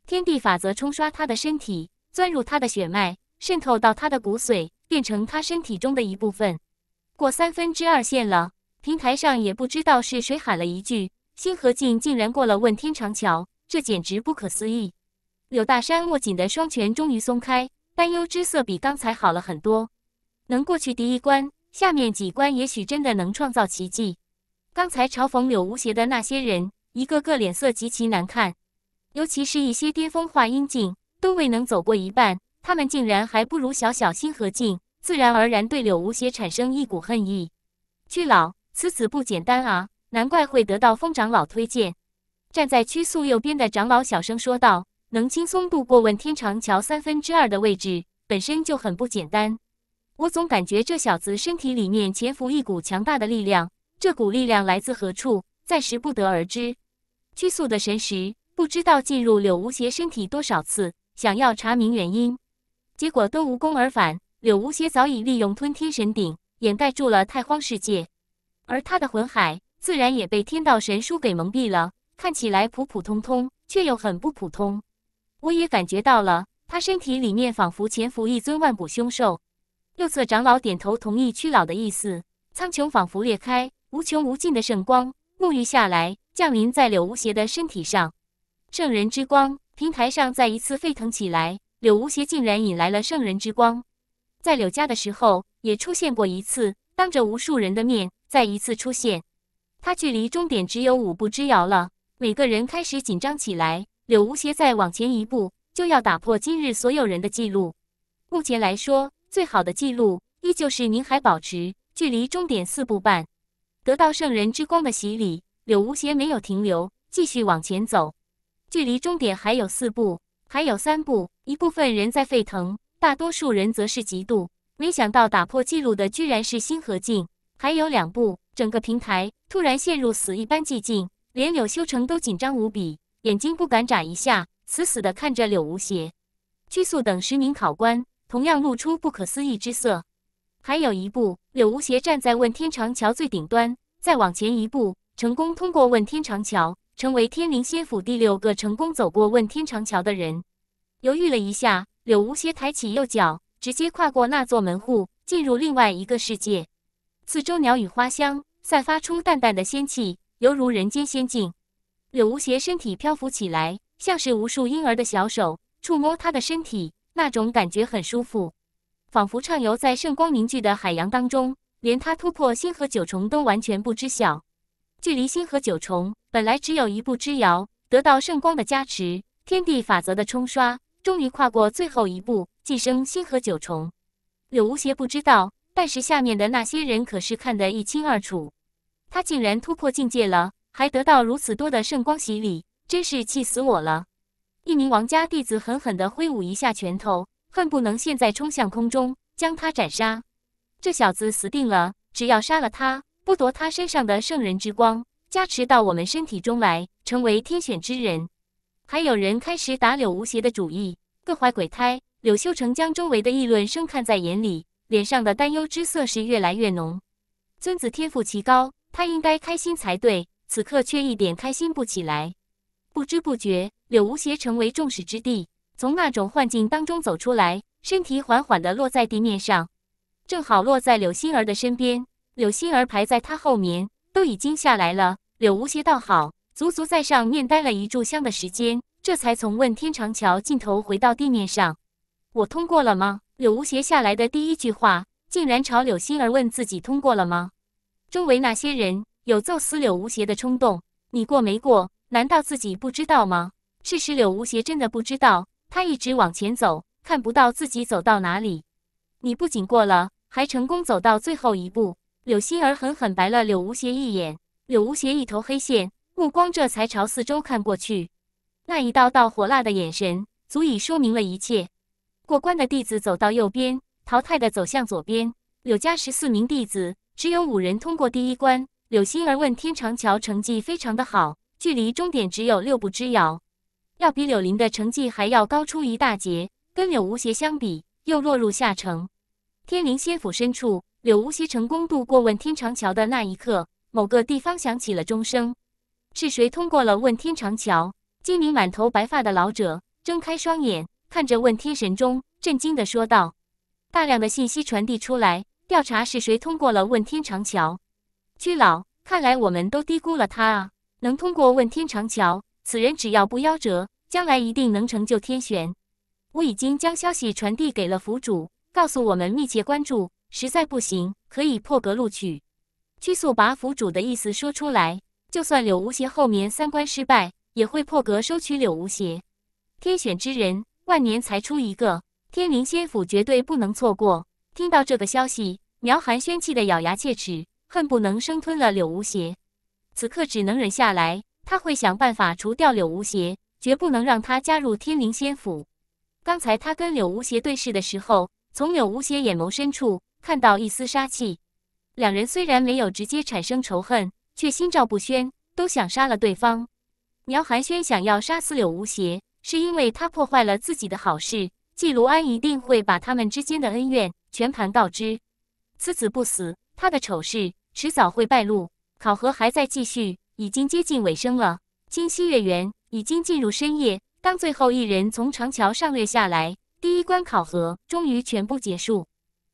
天地法则冲刷他的身体，钻入他的血脉。渗透到他的骨髓，变成他身体中的一部分。过三分之二线了，平台上也不知道是谁喊了一句：“星河境竟然过了问天长桥，这简直不可思议！”柳大山握紧的双拳终于松开，担忧之色比刚才好了很多。能过去第一关，下面几关也许真的能创造奇迹。刚才嘲讽柳无邪的那些人，一个个脸色极其难看，尤其是一些巅峰化音境，都未能走过一半。他们竟然还不如小小心和静，自然而然对柳无邪产生一股恨意。屈老，此子不简单啊，难怪会得到风长老推荐。站在屈素右边的长老小声说道：“能轻松度过问天长桥三分之二的位置，本身就很不简单。我总感觉这小子身体里面潜伏一股强大的力量，这股力量来自何处，暂时不得而知。”屈素的神识不知道进入柳无邪身体多少次，想要查明原因。结果都无功而返。柳无邪早已利用吞天神鼎掩盖住了太荒世界，而他的魂海自然也被天道神书给蒙蔽了。看起来普普通通，却又很不普通。我也感觉到了，他身体里面仿佛潜伏一尊万古凶兽。右侧长老点头同意屈老的意思。苍穹仿佛裂开，无穷无尽的圣光沐浴下来，降临在柳无邪的身体上。圣人之光，平台上再一次沸腾起来。柳无邪竟然引来了圣人之光，在柳家的时候也出现过一次，当着无数人的面再一次出现。他距离终点只有五步之遥了，每个人开始紧张起来。柳无邪再往前一步，就要打破今日所有人的记录。目前来说，最好的记录依旧是宁海保持，距离终点四步半。得到圣人之光的洗礼，柳无邪没有停留，继续往前走。距离终点还有四步。还有三步，一部分人在沸腾，大多数人则是嫉妒。没想到打破记录的居然是星河镜》，还有两步，整个平台突然陷入死一般寂静，连柳修成都紧张无比，眼睛不敢眨一下，死死的看着柳无邪。居素等十名考官同样露出不可思议之色。还有一步，柳无邪站在问天长桥最顶端，再往前一步，成功通过问天长桥。成为天灵仙府第六个成功走过问天长桥的人，犹豫了一下，柳无邪抬起右脚，直接跨过那座门户，进入另外一个世界。四周鸟语花香，散发出淡淡的仙气，犹如人间仙境。柳无邪身体漂浮起来，像是无数婴儿的小手触摸他的身体，那种感觉很舒服，仿佛畅游在圣光凝聚的海洋当中。连他突破星河九重都完全不知晓。距离星河九重本来只有一步之遥，得到圣光的加持，天地法则的冲刷，终于跨过最后一步，晋升星河九重。柳无邪不知道，但是下面的那些人可是看得一清二楚。他竟然突破境界了，还得到如此多的圣光洗礼，真是气死我了！一名王家弟子狠狠地挥舞一下拳头，恨不能现在冲向空中，将他斩杀。这小子死定了！只要杀了他。剥夺他身上的圣人之光，加持到我们身体中来，成为天选之人。还有人开始打柳无邪的主意，各怀鬼胎。柳修成将周围的议论声看在眼里，脸上的担忧之色是越来越浓。尊子天赋奇高，他应该开心才对，此刻却一点开心不起来。不知不觉，柳无邪成为众矢之的。从那种幻境当中走出来，身体缓缓地落在地面上，正好落在柳心儿的身边。柳心儿排在他后面，都已经下来了。柳无邪倒好，足足在上面待了一炷香的时间，这才从问天长桥尽头回到地面上。我通过了吗？柳无邪下来的第一句话，竟然朝柳心儿问自己通过了吗？周围那些人有揍死柳无邪的冲动。你过没过？难道自己不知道吗？事实，柳无邪真的不知道，他一直往前走，看不到自己走到哪里。你不仅过了，还成功走到最后一步。柳心儿狠狠白了柳无邪一眼，柳无邪一头黑线，目光这才朝四周看过去。那一道道火辣的眼神，足以说明了一切。过关的弟子走到右边，淘汰的走向左边。柳家十四名弟子，只有五人通过第一关。柳心儿问天长桥，成绩非常的好，距离终点只有六步之遥，要比柳林的成绩还要高出一大截。跟柳无邪相比，又落入下乘。天灵仙府深处。柳无邪成功度过问天长桥的那一刻，某个地方响起了钟声。是谁通过了问天长桥？金明满头白发的老者睁开双眼，看着问天神钟，震惊地说道：“大量的信息传递出来，调查是谁通过了问天长桥。”屈老，看来我们都低估了他啊！能通过问天长桥，此人只要不夭折，将来一定能成就天玄。我已经将消息传递给了府主，告诉我们密切关注。实在不行，可以破格录取。屈粟把府主的意思说出来，就算柳无邪后面三关失败，也会破格收取柳无邪。天选之人，万年才出一个，天灵仙府绝对不能错过。听到这个消息，苗寒轩气得咬牙切齿，恨不能生吞了柳无邪。此刻只能忍下来，他会想办法除掉柳无邪，绝不能让他加入天灵仙府。刚才他跟柳无邪对视的时候，从柳无邪眼眸深处。看到一丝杀气，两人虽然没有直接产生仇恨，却心照不宣，都想杀了对方。苗寒暄想要杀死柳无邪，是因为他破坏了自己的好事。季卢安一定会把他们之间的恩怨全盘告知，此子不死，他的丑事迟早会败露。考核还在继续，已经接近尾声了。今夕月圆，已经进入深夜。当最后一人从长桥上掠下来，第一关考核终于全部结束。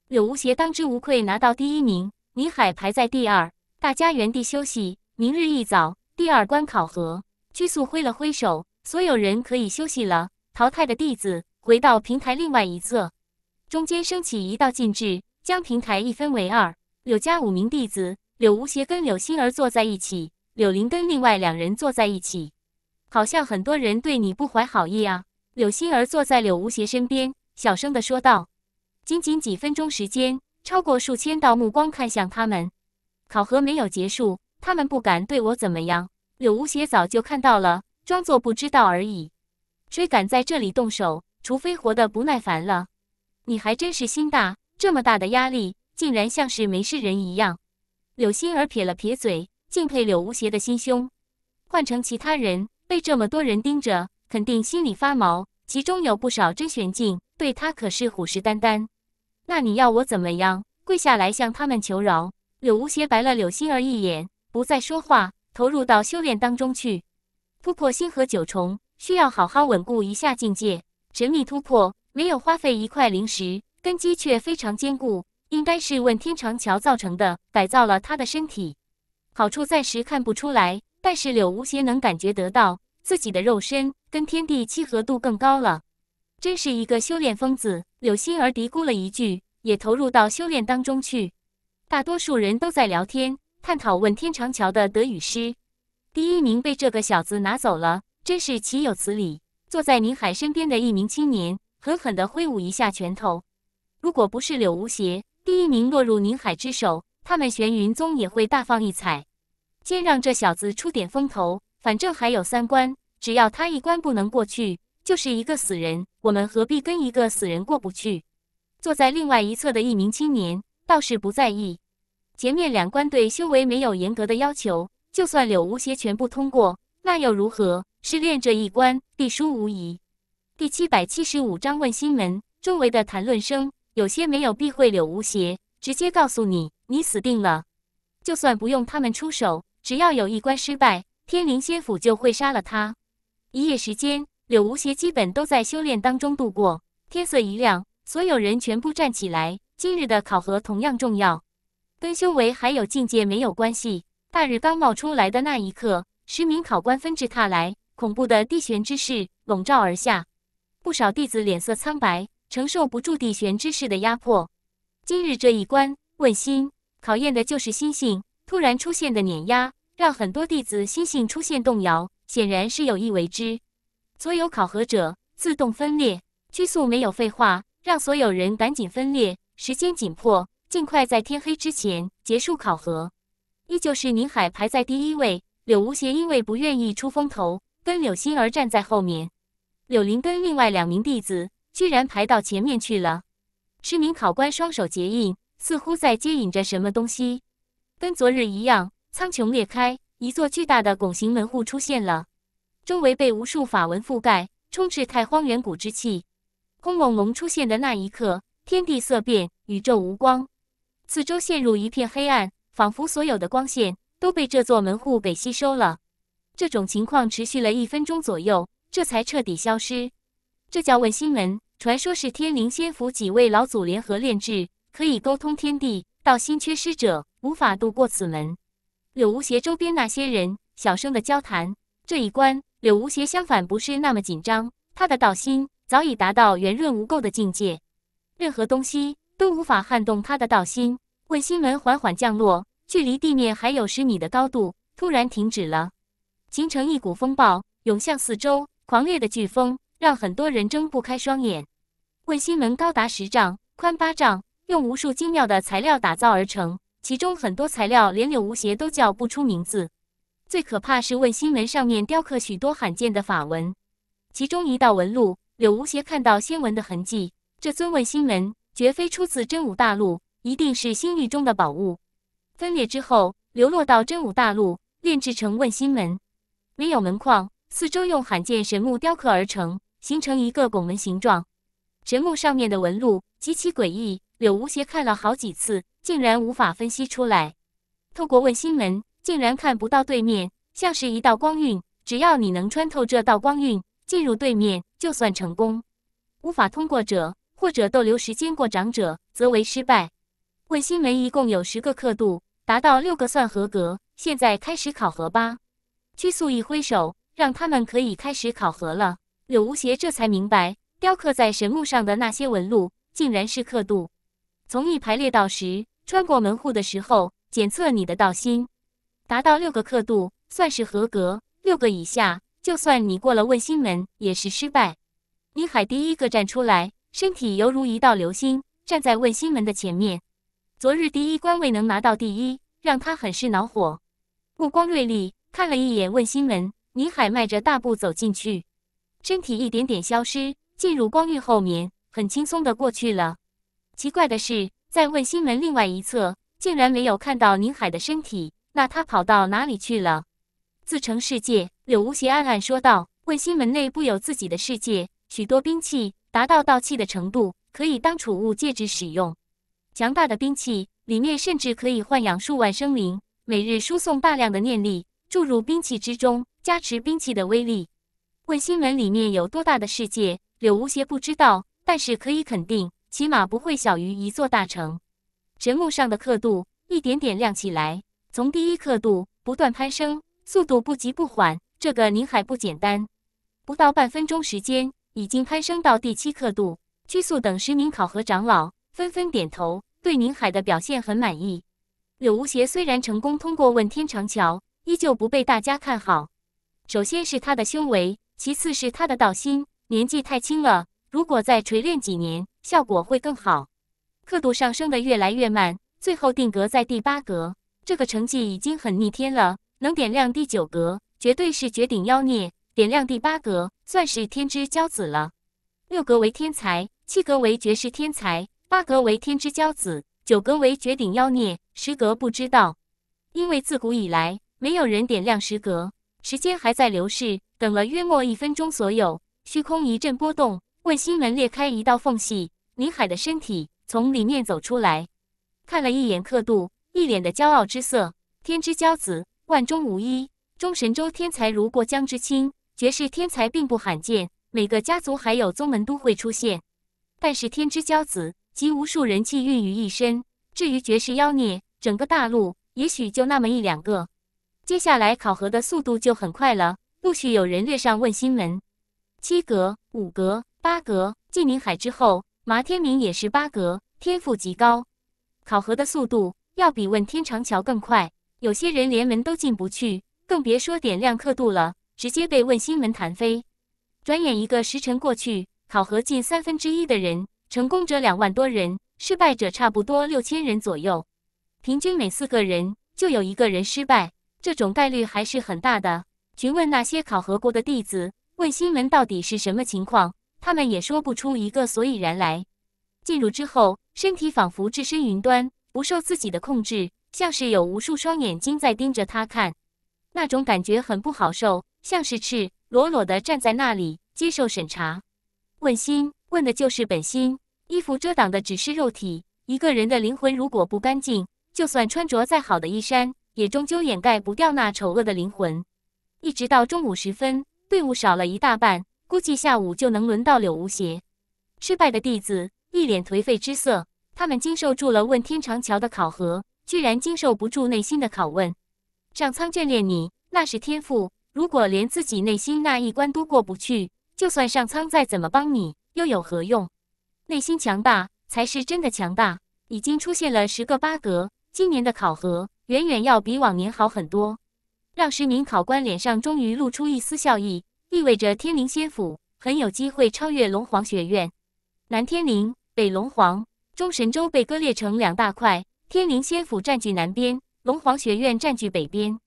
柳无邪当之无愧拿到第一名，倪海排在第二。大家原地休息，明日一早第二关考核。居束挥了挥手，所有人可以休息了。淘汰的弟子回到平台另外一侧，中间升起一道禁制，将平台一分为二。柳家五名弟子，柳无邪跟柳心儿坐在一起，柳林跟另外两人坐在一起。好像很多人对你不怀好意啊！柳心儿坐在柳无邪身边，小声的说道。仅仅几分钟时间，超过数千道目光看向他们。考核没有结束，他们不敢对我怎么样。柳无邪早就看到了，装作不知道而已。谁敢在这里动手？除非活得不耐烦了。你还真是心大，这么大的压力，竟然像是没事人一样。柳心儿撇了撇嘴，敬佩柳无邪的心胸。换成其他人，被这么多人盯着，肯定心里发毛。其中有不少真玄境，对他可是虎视眈眈。那你要我怎么样？跪下来向他们求饶？柳无邪白了柳心儿一眼，不再说话，投入到修炼当中去。突破星河九重，需要好好稳固一下境界，神秘突破。没有花费一块灵石，根基却非常坚固，应该是问天长桥造成的改造了他的身体。好处暂时看不出来，但是柳无邪能感觉得到，自己的肉身跟天地契合度更高了。真是一个修炼疯子。柳心儿嘀咕了一句，也投入到修炼当中去。大多数人都在聊天、探讨《问天长桥》的得与失。第一名被这个小子拿走了，真是岂有此理！坐在宁海身边的一名青年狠狠地挥舞一下拳头。如果不是柳无邪，第一名落入宁海之手，他们玄云宗也会大放异彩。先让这小子出点风头，反正还有三关，只要他一关不能过去。就是一个死人，我们何必跟一个死人过不去？坐在另外一侧的一名青年倒是不在意。前面两关对修为没有严格的要求，就算柳无邪全部通过，那又如何？试炼这一关必输无疑。第七百七十五章问心门。周围的谈论声，有些没有避讳柳无邪，直接告诉你，你死定了。就算不用他们出手，只要有一关失败，天灵仙府就会杀了他。一夜时间。柳无邪基本都在修炼当中度过。天色一亮，所有人全部站起来。今日的考核同样重要，跟修为还有境界没有关系。大日刚冒出来的那一刻，十名考官纷至沓来，恐怖的地玄之势笼罩而下，不少弟子脸色苍白，承受不住地玄之势的压迫。今日这一关问心，考验的就是心性。突然出现的碾压，让很多弟子心性出现动摇，显然是有意为之。所有考核者自动分裂。拘束没有废话，让所有人赶紧分裂，时间紧迫，尽快在天黑之前结束考核。依旧是宁海排在第一位，柳无邪因为不愿意出风头，跟柳心儿站在后面。柳林跟另外两名弟子居然排到前面去了。十名考官双手结印，似乎在接引着什么东西。跟昨日一样，苍穹裂开，一座巨大的拱形门户出现了。周围被无数法纹覆盖，充斥太荒远古之气。空朦龙出现的那一刻，天地色变，宇宙无光，四周陷入一片黑暗，仿佛所有的光线都被这座门户被吸收了。这种情况持续了一分钟左右，这才彻底消失。这叫问心门，传说是天灵仙府几位老祖联合炼制，可以沟通天地。道心缺失者无法度过此门。柳无邪周边那些人小声的交谈，这一关。柳无邪相反不是那么紧张，他的道心早已达到圆润无垢的境界，任何东西都无法撼动他的道心。问心门缓缓降落，距离地面还有十米的高度，突然停止了，形成一股风暴涌向四周。狂烈的飓风让很多人睁不开双眼。问心门高达十丈，宽八丈，用无数精妙的材料打造而成，其中很多材料连柳无邪都叫不出名字。最可怕是问心门上面雕刻许多罕见的法纹，其中一道纹路，柳无邪看到仙纹的痕迹。这尊问心门绝非出自真武大陆，一定是星域中的宝物。分裂之后流落到真武大陆，炼制成问心门。没有门框，四周用罕见神木雕刻而成，形成一个拱门形状。神木上面的纹路极其诡异，柳无邪看了好几次，竟然无法分析出来。透过问心门。竟然看不到对面，像是一道光晕。只要你能穿透这道光晕，进入对面就算成功。无法通过者，或者逗留时间过长者，则为失败。问心门一共有十个刻度，达到六个算合格。现在开始考核吧。屈素一挥手，让他们可以开始考核了。柳无邪这才明白，雕刻在神木上的那些纹路，竟然是刻度，从一排列到十。穿过门户的时候，检测你的道心。达到六个刻度算是合格，六个以下就算你过了问心门也是失败。宁海第一个站出来，身体犹如一道流星，站在问心门的前面。昨日第一关未能拿到第一，让他很是恼火。目光锐利，看了一眼问心门，宁海迈着大步走进去，身体一点点消失，进入光域后面，很轻松的过去了。奇怪的是，在问心门另外一侧，竟然没有看到宁海的身体。那他跑到哪里去了？自成世界，柳无邪暗暗说道。问心门内不有自己的世界？许多兵器达到道器的程度，可以当储物戒指使用。强大的兵器里面甚至可以豢养数万生灵，每日输送大量的念力注入兵器之中，加持兵器的威力。问心门里面有多大的世界？柳无邪不知道，但是可以肯定，起码不会小于一座大城。神木上的刻度一点点亮起来。从第一刻度不断攀升，速度不急不缓。这个宁海不简单，不到半分钟时间，已经攀升到第七刻度。拘束等十名考核长老纷纷点头，对宁海的表现很满意。柳无邪虽然成功通过问天长桥，依旧不被大家看好。首先是他的修为，其次是他的道心，年纪太轻了。如果再锤炼几年，效果会更好。刻度上升的越来越慢，最后定格在第八格。这个成绩已经很逆天了，能点亮第九格，绝对是绝顶妖孽；点亮第八格，算是天之骄子了。六格为天才，七格为绝世天才，八格为天之骄子，九格为绝顶妖孽，十格不知道，因为自古以来没有人点亮十格。时间还在流逝，等了约莫一分钟，所有虚空一阵波动，问心门裂开一道缝隙，宁海的身体从里面走出来，看了一眼刻度。一脸的骄傲之色，天之骄子，万中无一。中神州天才如过江之鲫，绝世天才并不罕见，每个家族还有宗门都会出现。但是天之骄子集无数人气运于一身，至于绝世妖孽，整个大陆也许就那么一两个。接下来考核的速度就很快了，陆续有人略上问心门。七格、五格、八格，继宁海之后，麻天明也是八格，天赋极高，考核的速度。要比问天长桥更快，有些人连门都进不去，更别说点亮刻度了，直接被问心门弹飞。转眼一个时辰过去，考核近三分之一的人成功者两万多人，失败者差不多六千人左右，平均每四个人就有一个人失败，这种概率还是很大的。询问那些考核过的弟子，问心门到底是什么情况，他们也说不出一个所以然来。进入之后，身体仿佛置身云端。不受自己的控制，像是有无数双眼睛在盯着他看，那种感觉很不好受，像是赤裸裸的站在那里接受审查。问心问的就是本心，衣服遮挡的只是肉体，一个人的灵魂如果不干净，就算穿着再好的衣衫，也终究掩盖不掉那丑恶的灵魂。一直到中午时分，队伍少了一大半，估计下午就能轮到柳无邪。失败的弟子一脸颓废之色。他们经受住了问天长桥的考核，居然经受不住内心的拷问。上苍眷恋你那是天赋，如果连自己内心那一关都过不去，就算上苍再怎么帮你又有何用？内心强大才是真的强大。已经出现了十个八格，今年的考核远远要比往年好很多，让十名考官脸上终于露出一丝笑意，意味着天灵仙府很有机会超越龙皇学院。南天灵，北龙皇。中神州被割裂成两大块，天灵仙府占据南边，龙皇学院占据北边。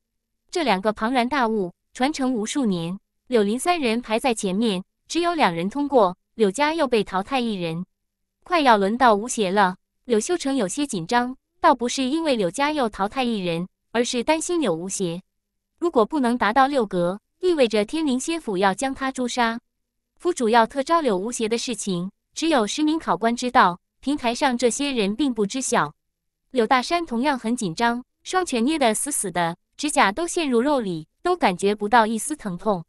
这两个庞然大物传承无数年，柳林三人排在前面，只有两人通过，柳家又被淘汰一人。快要轮到吴邪了，柳修成有些紧张，倒不是因为柳家又淘汰一人，而是担心柳无邪如果不能达到六格，意味着天灵仙府要将他诛杀。府主要特招柳无邪的事情，只有十名考官知道。平台上这些人并不知晓，柳大山同样很紧张，双拳捏得死死的，指甲都陷入肉里，都感觉不到一丝疼痛。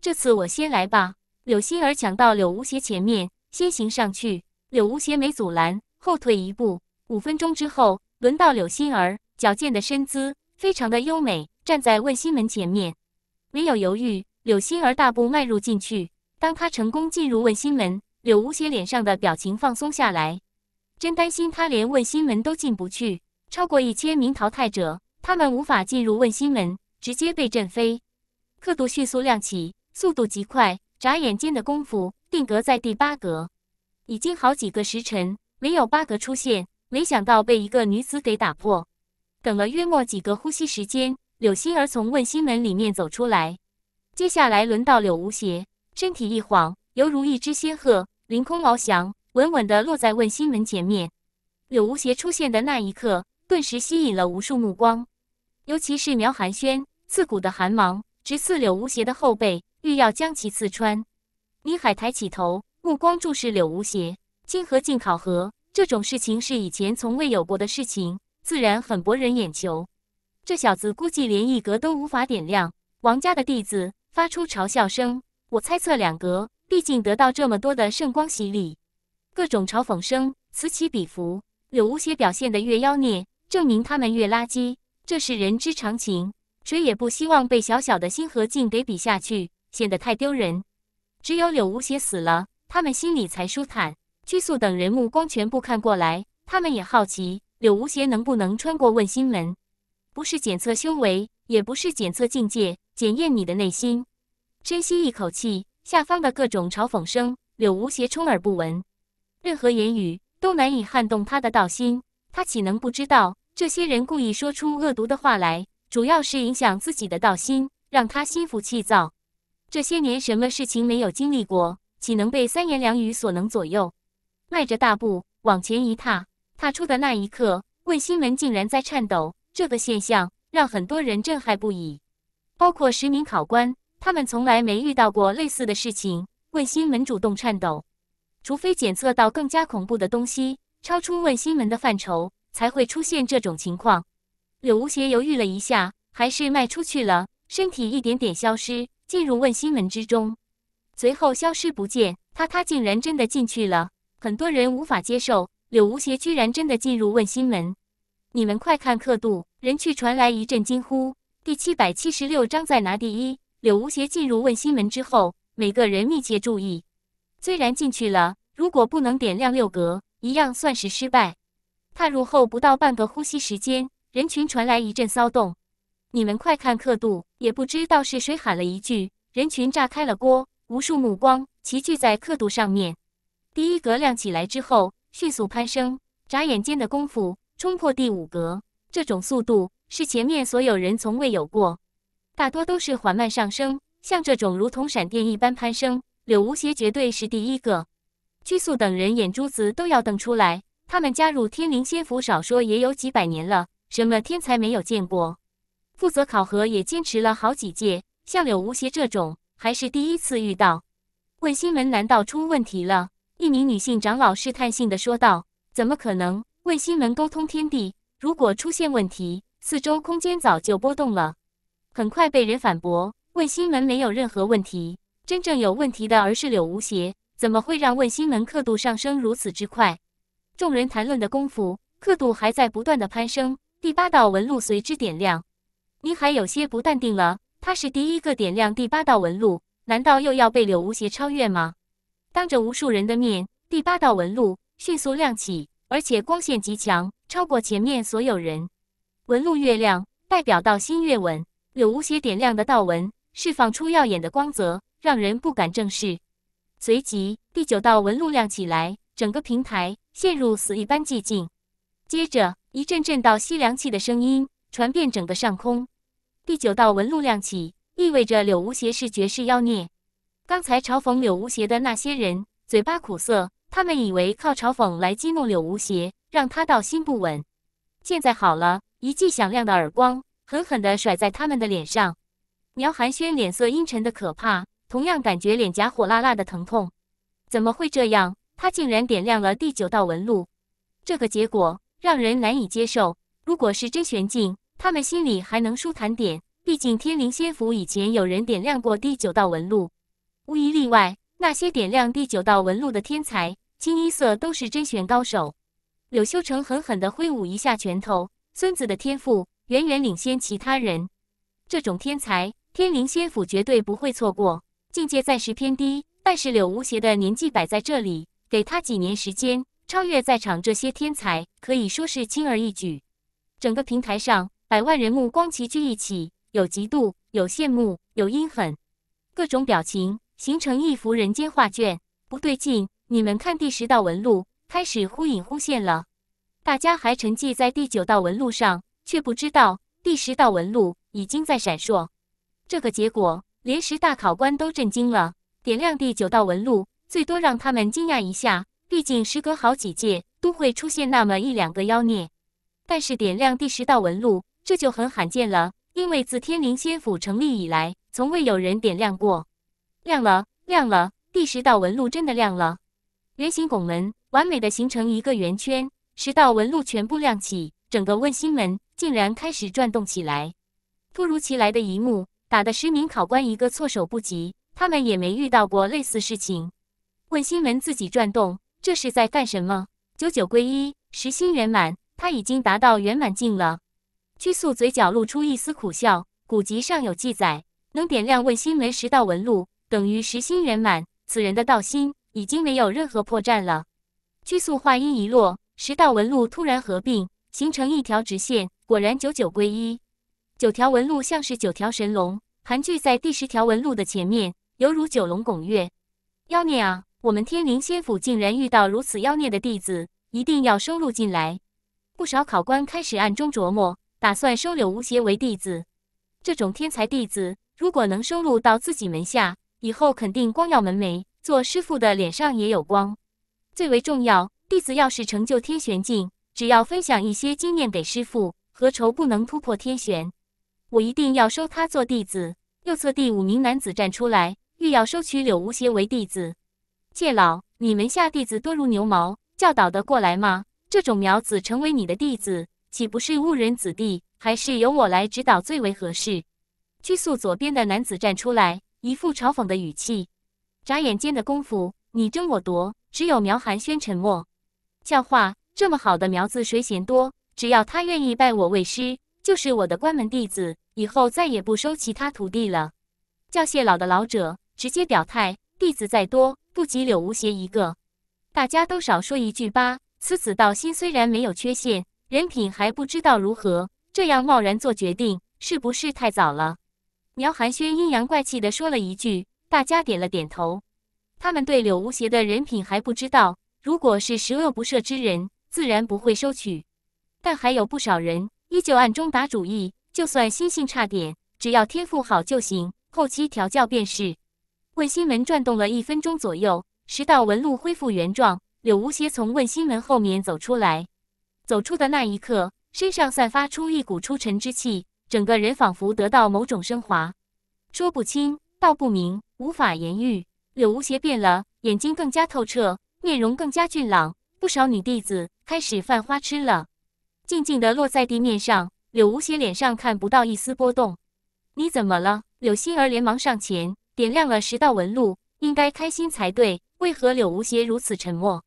这次我先来吧，柳心儿抢到柳无邪前面，先行上去。柳无邪没阻拦，后退一步。五分钟之后，轮到柳心儿，矫健的身姿非常的优美，站在问心门前面，没有犹豫，柳心儿大步迈入进去。当他成功进入问心门，柳无邪脸上的表情放松下来。真担心他连问心门都进不去。超过一千名淘汰者，他们无法进入问心门，直接被震飞。刻度迅速亮起，速度极快，眨眼间的功夫定格在第八格。已经好几个时辰，没有八格出现，没想到被一个女子给打破。等了约莫几个呼吸时间，柳心儿从问心门里面走出来。接下来轮到柳无邪，身体一晃，犹如一只仙鹤凌空翱翔。稳稳地落在问心门前面，柳无邪出现的那一刻，顿时吸引了无数目光。尤其是苗寒暄，刺骨的寒芒直刺柳无邪的后背，欲要将其刺穿。倪海抬起头，目光注视柳无邪。金河镜考核这种事情是以前从未有过的事情，自然很博人眼球。这小子估计连一格都无法点亮。王家的弟子发出嘲笑声：“我猜测两格，毕竟得到这么多的圣光洗礼。”各种嘲讽声此起彼伏，柳无邪表现得越妖孽，证明他们越垃圾。这是人之常情，谁也不希望被小小的星河镜给比下去，显得太丢人。只有柳无邪死了，他们心里才舒坦。屈素等人目光全部看过来，他们也好奇柳无邪能不能穿过问心门。不是检测修为，也不是检测境界，检验你的内心。深吸一口气，下方的各种嘲讽声，柳无邪充耳不闻。任何言语都难以撼动他的道心，他岂能不知道这些人故意说出恶毒的话来，主要是影响自己的道心，让他心浮气躁。这些年什么事情没有经历过，岂能被三言两语所能左右？迈着大步往前一踏，踏出的那一刻，问心门竟然在颤抖。这个现象让很多人震撼不已，包括十名考官，他们从来没遇到过类似的事情。问心门主动颤抖。除非检测到更加恐怖的东西，超出问心门的范畴，才会出现这种情况。柳无邪犹豫了一下，还是迈出去了，身体一点点消失，进入问心门之中，随后消失不见。他他竟然真的进去了，很多人无法接受，柳无邪居然真的进入问心门！你们快看刻度！人去传来一阵惊呼。第七百七十六章在拿第一。柳无邪进入问心门之后，每个人密切注意。虽然进去了，如果不能点亮六格，一样算是失败。踏入后不到半个呼吸时间，人群传来一阵骚动。你们快看刻度！也不知道是谁喊了一句，人群炸开了锅，无数目光齐聚在刻度上面。第一格亮起来之后，迅速攀升，眨眼间的功夫冲破第五格。这种速度是前面所有人从未有过，大多都是缓慢上升，像这种如同闪电一般攀升。柳无邪绝对是第一个，巨素等人眼珠子都要瞪出来。他们加入天灵仙府，少说也有几百年了，什么天才没有见过？负责考核也坚持了好几届，像柳无邪这种，还是第一次遇到。问心门难道出问题了？一名女性长老试探性的说道：“怎么可能？问心门沟通天地，如果出现问题，四周空间早就波动了。”很快被人反驳：“问心门没有任何问题。”真正有问题的，而是柳无邪，怎么会让问心门刻度上升如此之快？众人谈论的功夫，刻度还在不断的攀升。第八道纹路随之点亮，宁海有些不淡定了。他是第一个点亮第八道纹路，难道又要被柳无邪超越吗？当着无数人的面，第八道纹路迅速亮起，而且光线极强，超过前面所有人。纹路越亮，代表道心越稳。柳无邪点亮的道纹，释放出耀眼的光泽。让人不敢正视。随即，第九道纹路亮起来，整个平台陷入死一般寂静。接着，一阵阵倒吸凉气的声音传遍整个上空。第九道纹路亮起，意味着柳无邪是绝世妖孽。刚才嘲讽柳无邪的那些人，嘴巴苦涩，他们以为靠嘲讽来激怒柳无邪，让他道心不稳。现在好了，一记响亮的耳光，狠狠地甩在他们的脸上。苗寒暄脸色阴沉的可怕。同样感觉脸颊火辣辣的疼痛，怎么会这样？他竟然点亮了第九道纹路，这个结果让人难以接受。如果是真玄境，他们心里还能舒坦点，毕竟天灵仙府以前有人点亮过第九道纹路，无一例外，那些点亮第九道纹路的天才，清一色都是真玄高手。柳修成狠狠地挥舞一下拳头，孙子的天赋远远领先其他人，这种天才，天灵仙府绝对不会错过。境界暂时偏低，但是柳无邪的年纪摆在这里，给他几年时间，超越在场这些天才，可以说是轻而易举。整个平台上百万人目光齐聚一起，有嫉妒，有羡慕，有阴狠，各种表情形成一幅人间画卷。不对劲，你们看第十道纹路开始忽隐忽现了，大家还沉寂在第九道纹路上，却不知道第十道纹路已经在闪烁。这个结果。连十大考官都震惊了。点亮第九道纹路，最多让他们惊讶一下，毕竟时隔好几届都会出现那么一两个妖孽。但是点亮第十道纹路，这就很罕见了，因为自天灵仙府成立以来，从未有人点亮过。亮了，亮了！第十道纹路真的亮了。圆形拱门完美的形成一个圆圈，十道纹路全部亮起，整个问心门竟然开始转动起来。突如其来的一幕。打的十名考官一个措手不及，他们也没遇到过类似事情。问心门自己转动，这是在干什么？九九归一，十心圆满，他已经达到圆满境了。拘素嘴角露出一丝苦笑。古籍上有记载，能点亮问心门十道纹路，等于十心圆满。此人的道心已经没有任何破绽了。拘素话音一落，十道纹路突然合并，形成一条直线。果然九九归一。九条纹路像是九条神龙盘踞在第十条纹路的前面，犹如九龙拱月。妖孽啊！我们天灵仙府竟然遇到如此妖孽的弟子，一定要收录进来。不少考官开始暗中琢磨，打算收留吴邪为弟子。这种天才弟子，如果能收录到自己门下，以后肯定光耀门楣，做师傅的脸上也有光。最为重要，弟子要是成就天玄境，只要分享一些经验给师傅，何愁不能突破天玄？我一定要收他做弟子。右侧第五名男子站出来，欲要收取柳无邪为弟子。谢老，你门下弟子多如牛毛，教导得过来吗？这种苗子成为你的弟子，岂不是误人子弟？还是由我来指导最为合适。居束左边的男子站出来，一副嘲讽的语气。眨眼间的功夫，你争我夺，只有苗寒暄沉默。教化这么好的苗子，谁嫌多？只要他愿意拜我为师。就是我的关门弟子，以后再也不收其他徒弟了。叫谢老的老者直接表态：弟子再多，不及柳无邪一个。大家都少说一句吧。此子道心虽然没有缺陷，人品还不知道如何，这样贸然做决定，是不是太早了？苗寒暄阴阳怪气地说了一句，大家点了点头。他们对柳无邪的人品还不知道，如果是十恶不赦之人，自然不会收取。但还有不少人。依旧暗中打主意，就算心性差点，只要天赋好就行，后期调教便是。问心门转动了一分钟左右，十道纹路恢复原状，柳无邪从问心门后面走出来。走出的那一刻，身上散发出一股出尘之气，整个人仿佛得到某种升华，说不清，道不明，无法言喻。柳无邪变了，眼睛更加透彻，面容更加俊朗，不少女弟子开始犯花痴了。静静地落在地面上，柳无邪脸上看不到一丝波动。你怎么了？柳心儿连忙上前，点亮了十道纹路。应该开心才对，为何柳无邪如此沉默？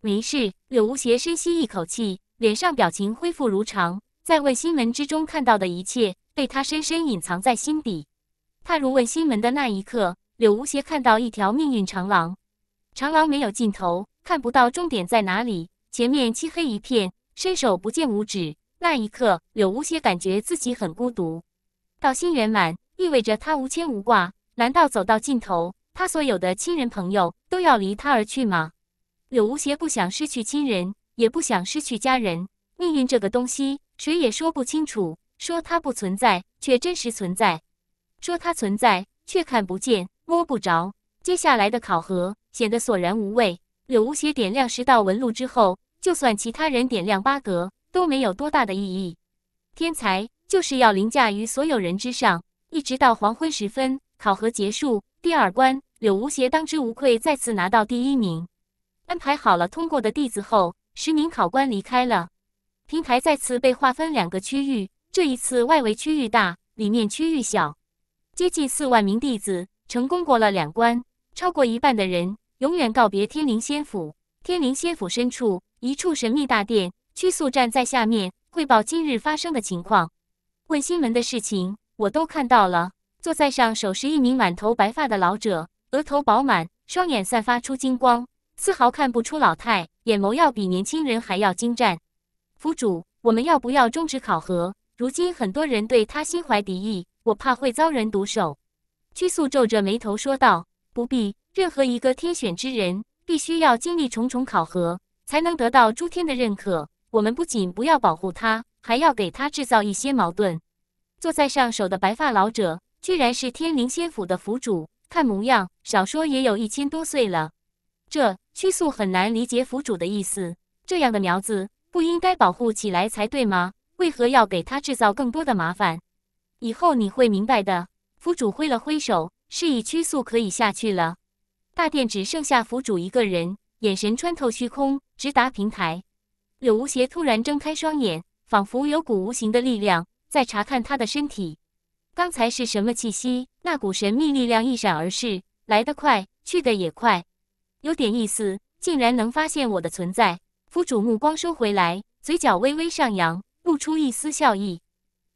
没事。柳无邪深吸一口气，脸上表情恢复如常。在问心门之中看到的一切，被他深深隐藏在心底。踏入问心门的那一刻，柳无邪看到一条命运长廊，长廊没有尽头，看不到终点在哪里，前面漆黑一片。伸手不见五指，那一刻，柳无邪感觉自己很孤独。道心圆满意味着他无牵无挂，难道走到尽头，他所有的亲人朋友都要离他而去吗？柳无邪不想失去亲人，也不想失去家人。命运这个东西，谁也说不清楚。说它不存在，却真实存在；说它存在，却看不见、摸不着。接下来的考核显得索然无味。柳无邪点亮十道纹路之后。就算其他人点亮八格都没有多大的意义，天才就是要凌驾于所有人之上。一直到黄昏时分，考核结束，第二关，柳无邪当之无愧再次拿到第一名。安排好了通过的弟子后，十名考官离开了。平台再次被划分两个区域，这一次外围区域大，里面区域小，接近四万名弟子成功过了两关，超过一半的人永远告别天灵仙府。天灵仙府深处。一处神秘大殿，屈素站在下面汇报今日发生的情况。问新闻的事情我都看到了。坐在上首是一名满头白发的老者，额头饱满，双眼散发出金光，丝毫看不出老态，眼眸要比年轻人还要精湛。府主，我们要不要终止考核？如今很多人对他心怀敌意，我怕会遭人毒手。屈素皱着眉头说道：“不必，任何一个天选之人，必须要经历重重考核。”才能得到诸天的认可。我们不仅不要保护他，还要给他制造一些矛盾。坐在上首的白发老者，居然是天灵仙府的府主，看模样，少说也有一千多岁了。这曲素很难理解府主的意思。这样的苗子，不应该保护起来才对吗？为何要给他制造更多的麻烦？以后你会明白的。府主挥了挥手，示意曲素可以下去了。大殿只剩下府主一个人，眼神穿透虚空。直达平台，柳无邪突然睁开双眼，仿佛有股无形的力量在查看他的身体。刚才是什么气息？那股神秘力量一闪而逝，来得快，去得也快，有点意思，竟然能发现我的存在。府主目光收回来，嘴角微微上扬，露出一丝笑意。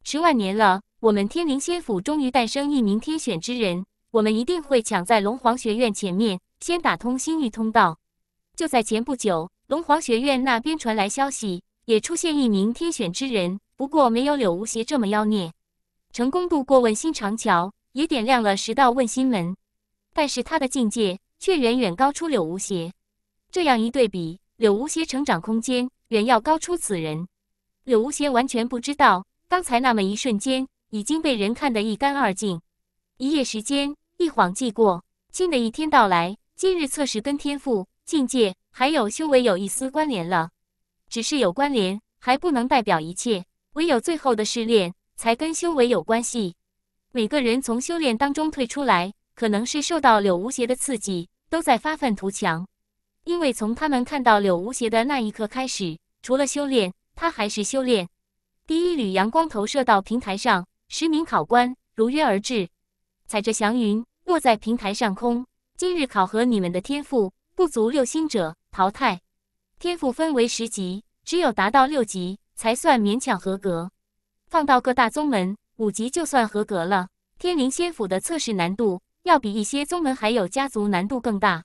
十万年了，我们天灵仙府终于诞生一名天选之人，我们一定会抢在龙皇学院前面，先打通星域通道。就在前不久。龙皇学院那边传来消息，也出现一名天选之人，不过没有柳无邪这么妖孽，成功度过问心长桥，也点亮了十道问心门，但是他的境界却远远高出柳无邪。这样一对比，柳无邪成长空间远要高出此人。柳无邪完全不知道，刚才那么一瞬间，已经被人看得一干二净。一夜时间一晃即过，新的一天到来。今日测试跟天赋境界。还有修为有一丝关联了，只是有关联还不能代表一切，唯有最后的试炼才跟修为有关系。每个人从修炼当中退出来，可能是受到柳无邪的刺激，都在发愤图强。因为从他们看到柳无邪的那一刻开始，除了修炼，他还是修炼。第一缕阳光投射到平台上，十名考官如约而至，踩着祥云落在平台上空。今日考核你们的天赋。不足六星者淘汰，天赋分为十级，只有达到六级才算勉强合格。放到各大宗门，五级就算合格了。天灵仙府的测试难度要比一些宗门还有家族难度更大。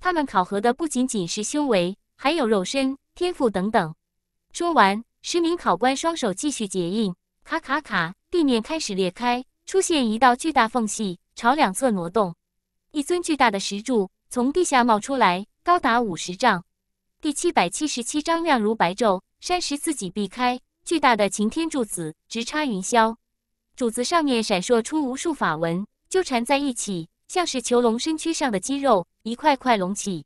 他们考核的不仅仅是修为，还有肉身、天赋等等。说完，十名考官双手继续结印，卡卡卡，地面开始裂开，出现一道巨大缝隙，朝两侧挪动，一尊巨大的石柱。从地下冒出来，高达五十丈。第七百七十七章，亮如白昼。山石自己避开，巨大的擎天柱子直插云霄。柱子上面闪烁出无数法纹，纠缠在一起，像是囚龙身躯上的肌肉，一块块隆起，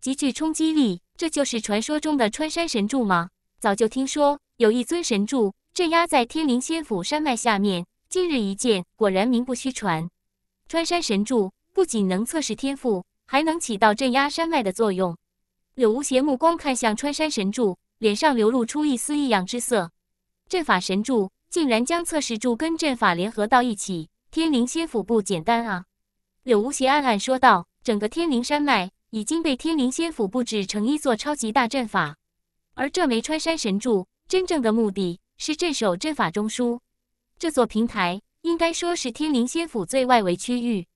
极具冲击力。这就是传说中的穿山神柱吗？早就听说有一尊神柱镇压在天灵仙府山脉下面，今日一见，果然名不虚传。穿山神柱不仅能测试天赋。还能起到镇压山脉的作用。柳无邪目光看向穿山神柱，脸上流露出一丝异样之色。阵法神柱竟然将测试柱跟阵法联合到一起，天灵仙府不简单啊！柳无邪暗暗说道。整个天灵山脉已经被天灵仙府布置成一座超级大阵法，而这枚穿山神柱真正的目的是镇守阵法中枢。这座平台，应该说是天灵仙府最外围区域。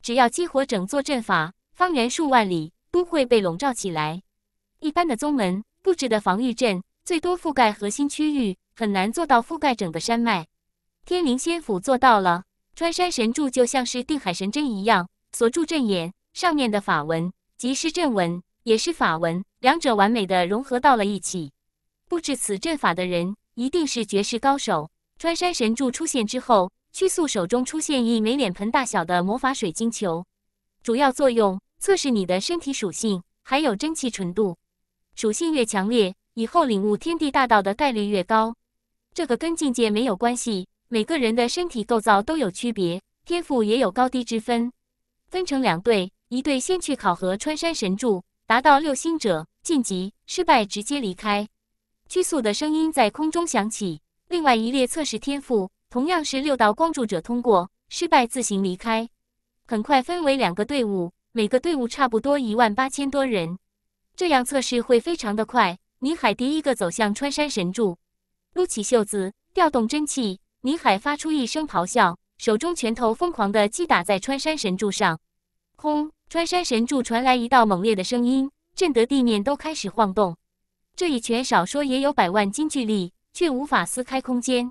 只要激活整座阵法。方圆数万里都会被笼罩起来。一般的宗门布置的防御阵，最多覆盖核心区域，很难做到覆盖整个山脉。天灵仙府做到了。穿山神柱就像是定海神针一样，锁住阵眼上面的法文，即是阵纹，也是法文，两者完美的融合到了一起。布置此阵法的人，一定是绝世高手。穿山神柱出现之后，屈素手中出现一枚脸盆大小的魔法水晶球，主要作用。测试你的身体属性，还有真气纯度。属性越强烈，以后领悟天地大道的概率越高。这个跟境界没有关系，每个人的身体构造都有区别，天赋也有高低之分。分成两队，一队先去考核穿山神柱，达到六星者晋级，失败直接离开。拘束的声音在空中响起。另外一列测试天赋，同样是六道光柱者通过，失败自行离开。很快分为两个队伍。每个队伍差不多一万八千多人，这样测试会非常的快。倪海第一个走向穿山神柱，撸起袖子，调动真气。倪海发出一声咆哮，手中拳头疯狂的击打在穿山神柱上。轰！穿山神柱传来一道猛烈的声音，震得地面都开始晃动。这一拳少说也有百万斤巨力，却无法撕开空间。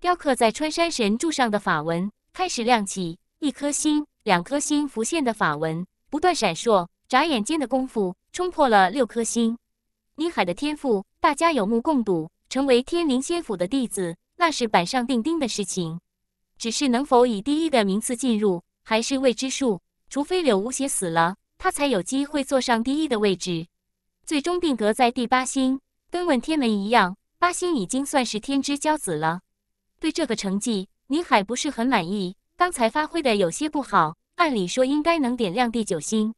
雕刻在穿山神柱上的法文开始亮起，一颗星。两颗星浮现的法纹不断闪烁，眨眼间的功夫冲破了六颗星。宁海的天赋大家有目共睹，成为天灵仙府的弟子那是板上钉钉的事情。只是能否以第一的名次进入还是未知数，除非柳无邪死了，他才有机会坐上第一的位置。最终定格在第八星，跟问天门一样，八星已经算是天之骄子了。对这个成绩，宁海不是很满意，刚才发挥的有些不好。按理说应该能点亮第九星，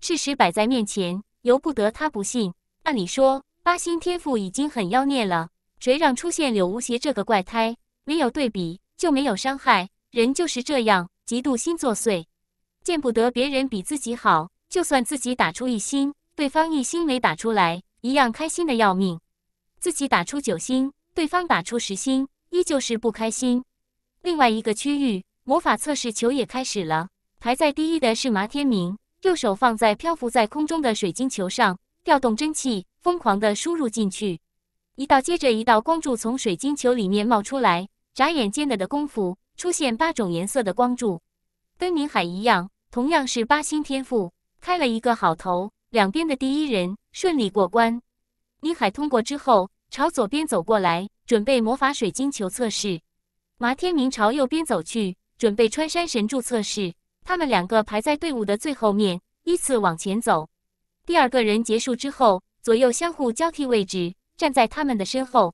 事实摆在面前，由不得他不信。按理说八星天赋已经很妖孽了，谁让出现柳无邪这个怪胎？没有对比就没有伤害，人就是这样，嫉妒心作祟，见不得别人比自己好。就算自己打出一星，对方一星没打出来，一样开心的要命；自己打出九星，对方打出十星，依旧是不开心。另外一个区域魔法测试球也开始了。排在第一的是麻天明，右手放在漂浮在空中的水晶球上，调动真气，疯狂的输入进去，一道接着一道光柱从水晶球里面冒出来，眨眼间的功夫，出现八种颜色的光柱。跟宁海一样，同样是八星天赋，开了一个好头。两边的第一人顺利过关。宁海通过之后，朝左边走过来，准备魔法水晶球测试。麻天明朝右边走去，准备穿山神柱测试。他们两个排在队伍的最后面，依次往前走。第二个人结束之后，左右相互交替位置，站在他们的身后。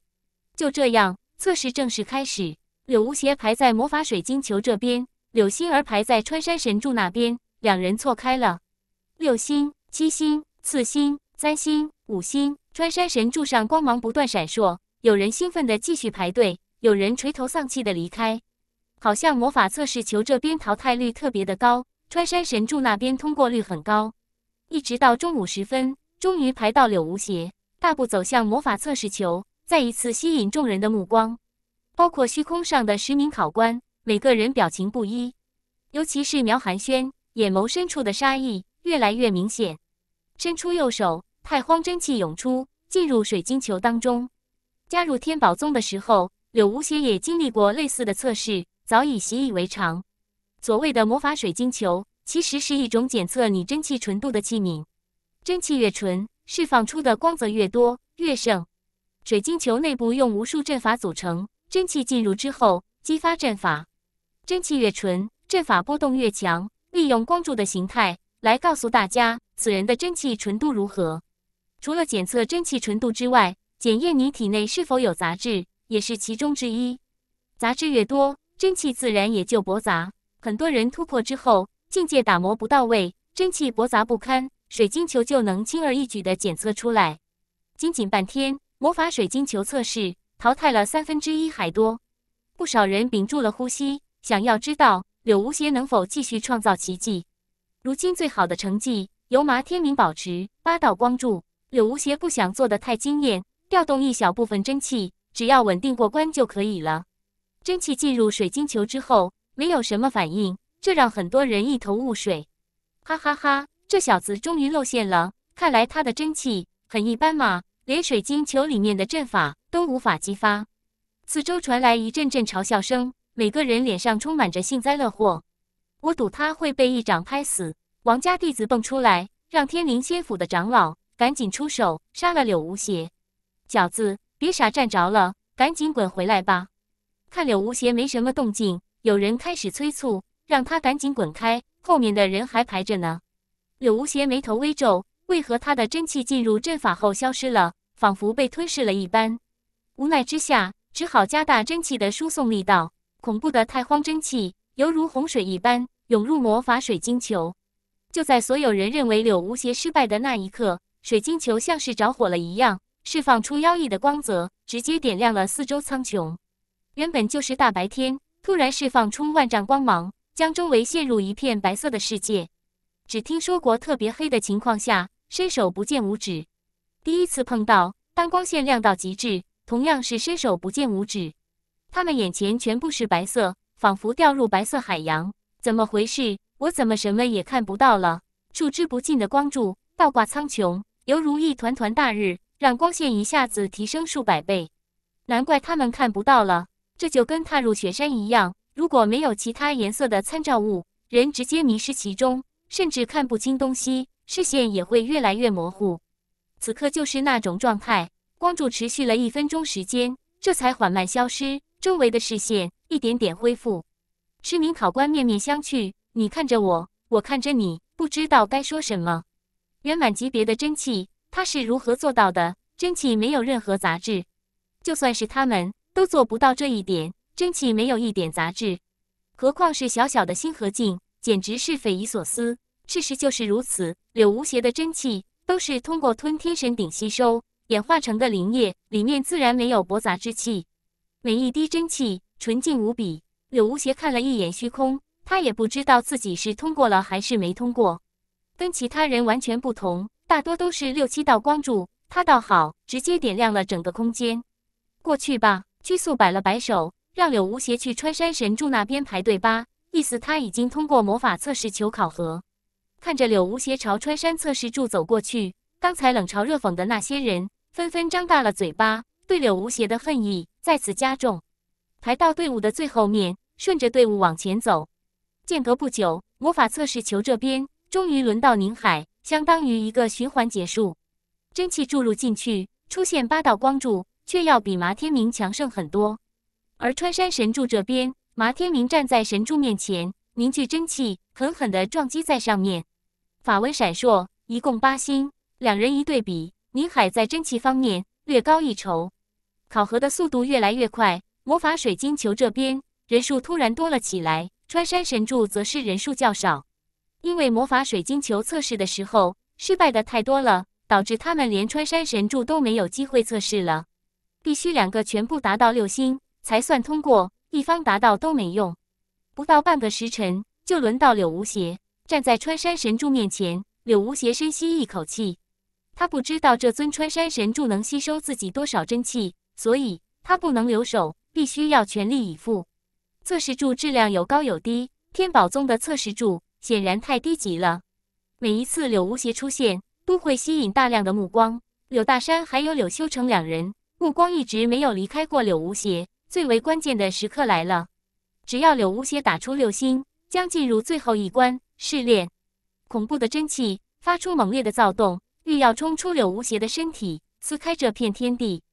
就这样，测试正式开始。柳无邪排在魔法水晶球这边，柳心儿排在穿山神柱那边，两人错开了。六星、七星、四星、三星、五星，穿山神柱上光芒不断闪烁。有人兴奋的继续排队，有人垂头丧气的离开。好像魔法测试球这边淘汰率特别的高，穿山神柱那边通过率很高。一直到中午时分，终于排到柳无邪，大步走向魔法测试球，再一次吸引众人的目光，包括虚空上的十名考官，每个人表情不一，尤其是苗寒轩，眼眸深处的杀意越来越明显。伸出右手，太荒真气涌出，进入水晶球当中。加入天宝宗的时候，柳无邪也经历过类似的测试。早已习以为常。所谓的魔法水晶球，其实是一种检测你真气纯度的器皿。真气越纯，释放出的光泽越多越盛。水晶球内部用无数阵法组成，真气进入之后激发阵法。真气越纯，阵法波动越强。利用光柱的形态来告诉大家此人的真气纯度如何。除了检测真气纯度之外，检验你体内是否有杂质也是其中之一。杂质越多。真气自然也就驳杂，很多人突破之后境界打磨不到位，真气驳杂不堪，水晶球就能轻而易举的检测出来。仅仅半天，魔法水晶球测试淘汰了三分之一还多，不少人屏住了呼吸，想要知道柳无邪能否继续创造奇迹。如今最好的成绩由麻天明保持，八道光柱。柳无邪不想做的太惊艳，调动一小部分真气，只要稳定过关就可以了。真气进入水晶球之后，没有什么反应，这让很多人一头雾水。哈哈哈，这小子终于露馅了！看来他的真气很一般嘛，连水晶球里面的阵法都无法激发。四周传来一阵阵嘲笑声，每个人脸上充满着幸灾乐祸。我赌他会被一掌拍死。王家弟子蹦出来，让天灵仙府的长老赶紧出手杀了柳无邪。饺子，别傻站着了，赶紧滚回来吧！看柳无邪没什么动静，有人开始催促，让他赶紧滚开，后面的人还排着呢。柳无邪眉头微皱，为何他的真气进入阵法后消失了，仿佛被吞噬了一般？无奈之下，只好加大真气的输送力道。恐怖的太荒真气犹如洪水一般涌入魔法水晶球。就在所有人认为柳无邪失败的那一刻，水晶球像是着火了一样，释放出妖异的光泽，直接点亮了四周苍穹。原本就是大白天，突然释放出万丈光芒，将周围陷入一片白色的世界。只听说过特别黑的情况下，伸手不见五指。第一次碰到，当光线亮到极致，同样是伸手不见五指。他们眼前全部是白色，仿佛掉入白色海洋。怎么回事？我怎么什么也看不到了？数之不尽的光柱倒挂苍穹，犹如一团团大日，让光线一下子提升数百倍。难怪他们看不到了。这就跟踏入雪山一样，如果没有其他颜色的参照物，人直接迷失其中，甚至看不清东西，视线也会越来越模糊。此刻就是那种状态。光柱持续了一分钟时间，这才缓慢消失，周围的视线一点点恢复。失明考官面面相觑，你看着我，我看着你，不知道该说什么。圆满级别的真气，他是如何做到的？真气没有任何杂质，就算是他们。都做不到这一点，真气没有一点杂质，何况是小小的星河镜，简直是匪夷所思。事实就是如此。柳无邪的真气都是通过吞天神鼎吸收、演化成的灵液，里面自然没有驳杂之气，每一滴真气纯净无比。柳无邪看了一眼虚空，他也不知道自己是通过了还是没通过，跟其他人完全不同，大多都是六七道光柱，他倒好，直接点亮了整个空间。过去吧。拘束摆了摆手，让柳无邪去穿山神柱那边排队吧。意思他已经通过魔法测试球考核。看着柳无邪朝穿山测试柱走过去，刚才冷嘲热讽的那些人纷纷张大了嘴巴，对柳无邪的恨意再次加重。排到队伍的最后面，顺着队伍往前走。间隔不久，魔法测试球这边终于轮到宁海，相当于一个循环结束。真气注入进去，出现八道光柱。却要比麻天明强盛很多，而穿山神柱这边，麻天明站在神柱面前，凝聚真气，狠狠的撞击在上面，法纹闪烁，一共八星。两人一对比，宁海在真气方面略高一筹。考核的速度越来越快，魔法水晶球这边人数突然多了起来，穿山神柱则是人数较少，因为魔法水晶球测试的时候失败的太多了，导致他们连穿山神柱都没有机会测试了。必须两个全部达到六星才算通过，一方达到都没用。不到半个时辰，就轮到柳无邪站在穿山神柱面前。柳无邪深吸一口气，他不知道这尊穿山神柱能吸收自己多少真气，所以他不能留手，必须要全力以赴。测试柱质量有高有低，天宝宗的测试柱显然太低级了。每一次柳无邪出现，都会吸引大量的目光。柳大山还有柳修成两人。目光一直没有离开过柳无邪。最为关键的时刻来了，只要柳无邪打出六星，将进入最后一关试炼。恐怖的真气发出猛烈的躁动，欲要冲出柳无邪的身体，撕开这片天地。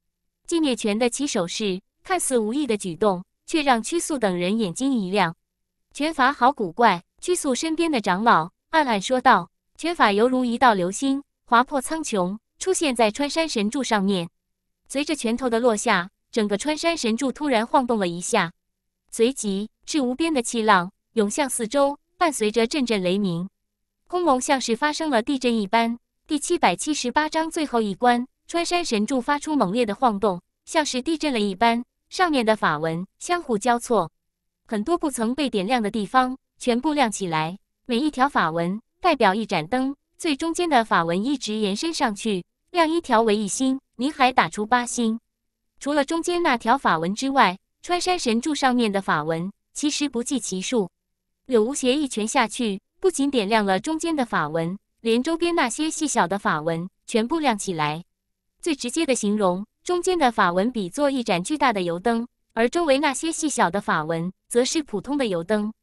寂灭拳的起手式，看似无意的举动，却让屈素等人眼睛一亮。拳法好古怪，屈素身边的长老暗暗说道：“拳法犹如一道流星划破苍穹，出现在穿山神柱上面。”随着拳头的落下，整个穿山神柱突然晃动了一下，随即是无边的气浪涌向四周，伴随着阵阵雷鸣，空蒙像是发生了地震一般。第七百七十八章最后一关，穿山神柱发出猛烈的晃动，像是地震了一般。上面的法文相互交错，很多不曾被点亮的地方全部亮起来。每一条法文代表一盏灯，最中间的法文一直延伸上去，亮一条为一星。你还打出八星，除了中间那条法纹之外，穿山神柱上面的法纹其实不计其数。柳无邪一拳下去，不仅点亮了中间的法纹，连周边那些细小的法纹全部亮起来。最直接的形容，中间的法纹比作一盏巨大的油灯，而周围那些细小的法纹则是普通的油灯，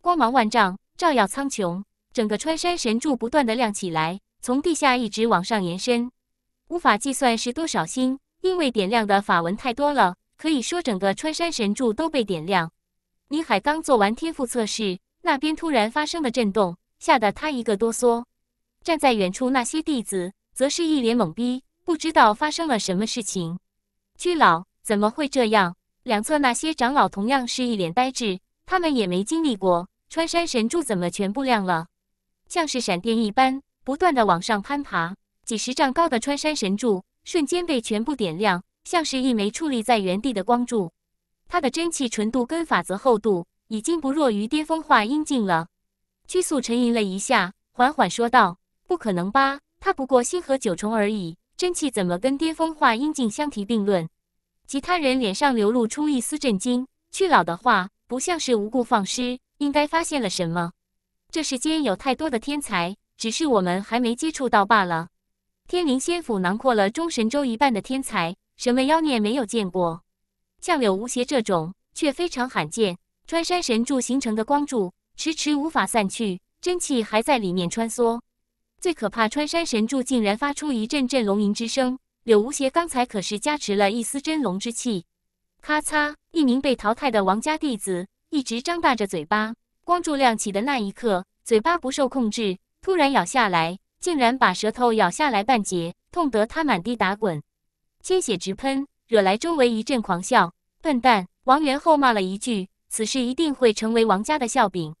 光芒万丈，照耀苍穹。整个穿山神柱不断的亮起来，从地下一直往上延伸。无法计算是多少星，因为点亮的法文太多了，可以说整个穿山神柱都被点亮。倪海刚做完天赋测试，那边突然发生了震动，吓得他一个哆嗦。站在远处那些弟子，则是一脸懵逼，不知道发生了什么事情。巨老怎么会这样？两侧那些长老同样是一脸呆滞，他们也没经历过穿山神柱怎么全部亮了，像是闪电一般，不断的往上攀爬。几十丈高的穿山神柱瞬间被全部点亮，像是一枚矗立在原地的光柱。他的真气纯度跟法则厚度已经不弱于巅峰化阴境了。曲素沉吟了一下，缓缓说道：“不可能吧？他不过星河九重而已，真气怎么跟巅峰化阴境相提并论？”其他人脸上流露出一丝震惊。曲老的话不像是无故放矢，应该发现了什么。这世间有太多的天才，只是我们还没接触到罢了。天灵仙府囊括了中神州一半的天才，什么妖孽没有见过？像柳无邪这种却非常罕见。穿山神柱形成的光柱迟迟无法散去，真气还在里面穿梭。最可怕，穿山神柱竟然发出一阵阵龙吟之声。柳无邪刚才可是加持了一丝真龙之气。咔嚓！一名被淘汰的王家弟子一直张大着嘴巴，光柱亮起的那一刻，嘴巴不受控制，突然咬下来。竟然把舌头咬下来半截，痛得他满地打滚，鲜血直喷，惹来周围一阵狂笑。笨蛋！王元后骂了一句，此事一定会成为王家的笑柄。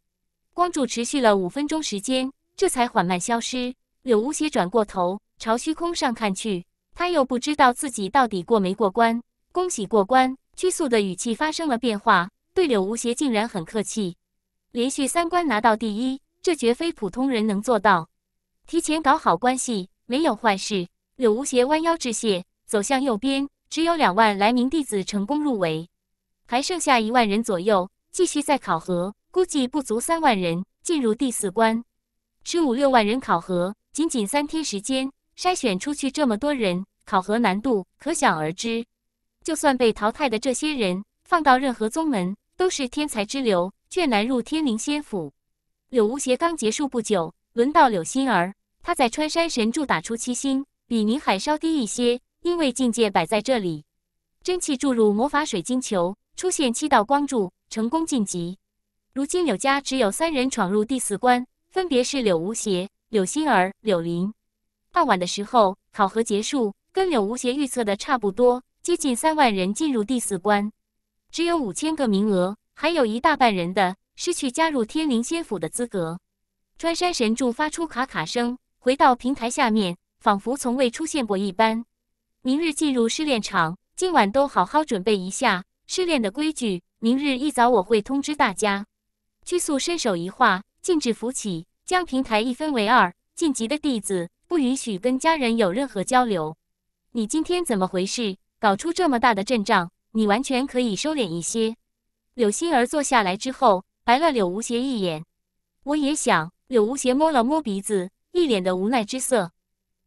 光柱持续了五分钟时间，这才缓慢消失。柳无邪转过头，朝虚空上看去，他又不知道自己到底过没过关。恭喜过关！屈素的语气发生了变化，对柳无邪竟然很客气。连续三关拿到第一，这绝非普通人能做到。提前搞好关系，没有坏事。柳无邪弯腰致谢，走向右边。只有两万来名弟子成功入围，还剩下一万人左右继续再考核。估计不足三万人进入第四关，十五六万人考核，仅仅三天时间筛选出去这么多人，考核难度可想而知。就算被淘汰的这些人放到任何宗门，都是天才之流，却难入天灵仙府。柳无邪刚结束不久，轮到柳心儿。他在穿山神柱打出七星，比宁海稍低一些，因为境界摆在这里。真气注入魔法水晶球，出现七道光柱，成功晋级。如今柳家只有三人闯入第四关，分别是柳无邪、柳心儿、柳林。傍晚的时候，考核结束，跟柳无邪预测的差不多，接近三万人进入第四关，只有五千个名额，还有一大半人的失去加入天灵仙府的资格。穿山神柱发出咔咔声。回到平台下面，仿佛从未出现过一般。明日进入试炼场，今晚都好好准备一下试炼的规矩。明日一早我会通知大家。屈素伸手一画，禁止浮起，将平台一分为二。晋级的弟子不允许跟家人有任何交流。你今天怎么回事？搞出这么大的阵仗，你完全可以收敛一些。柳心儿坐下来之后，白了柳无邪一眼。我也想。柳无邪摸了摸鼻子。一脸的无奈之色，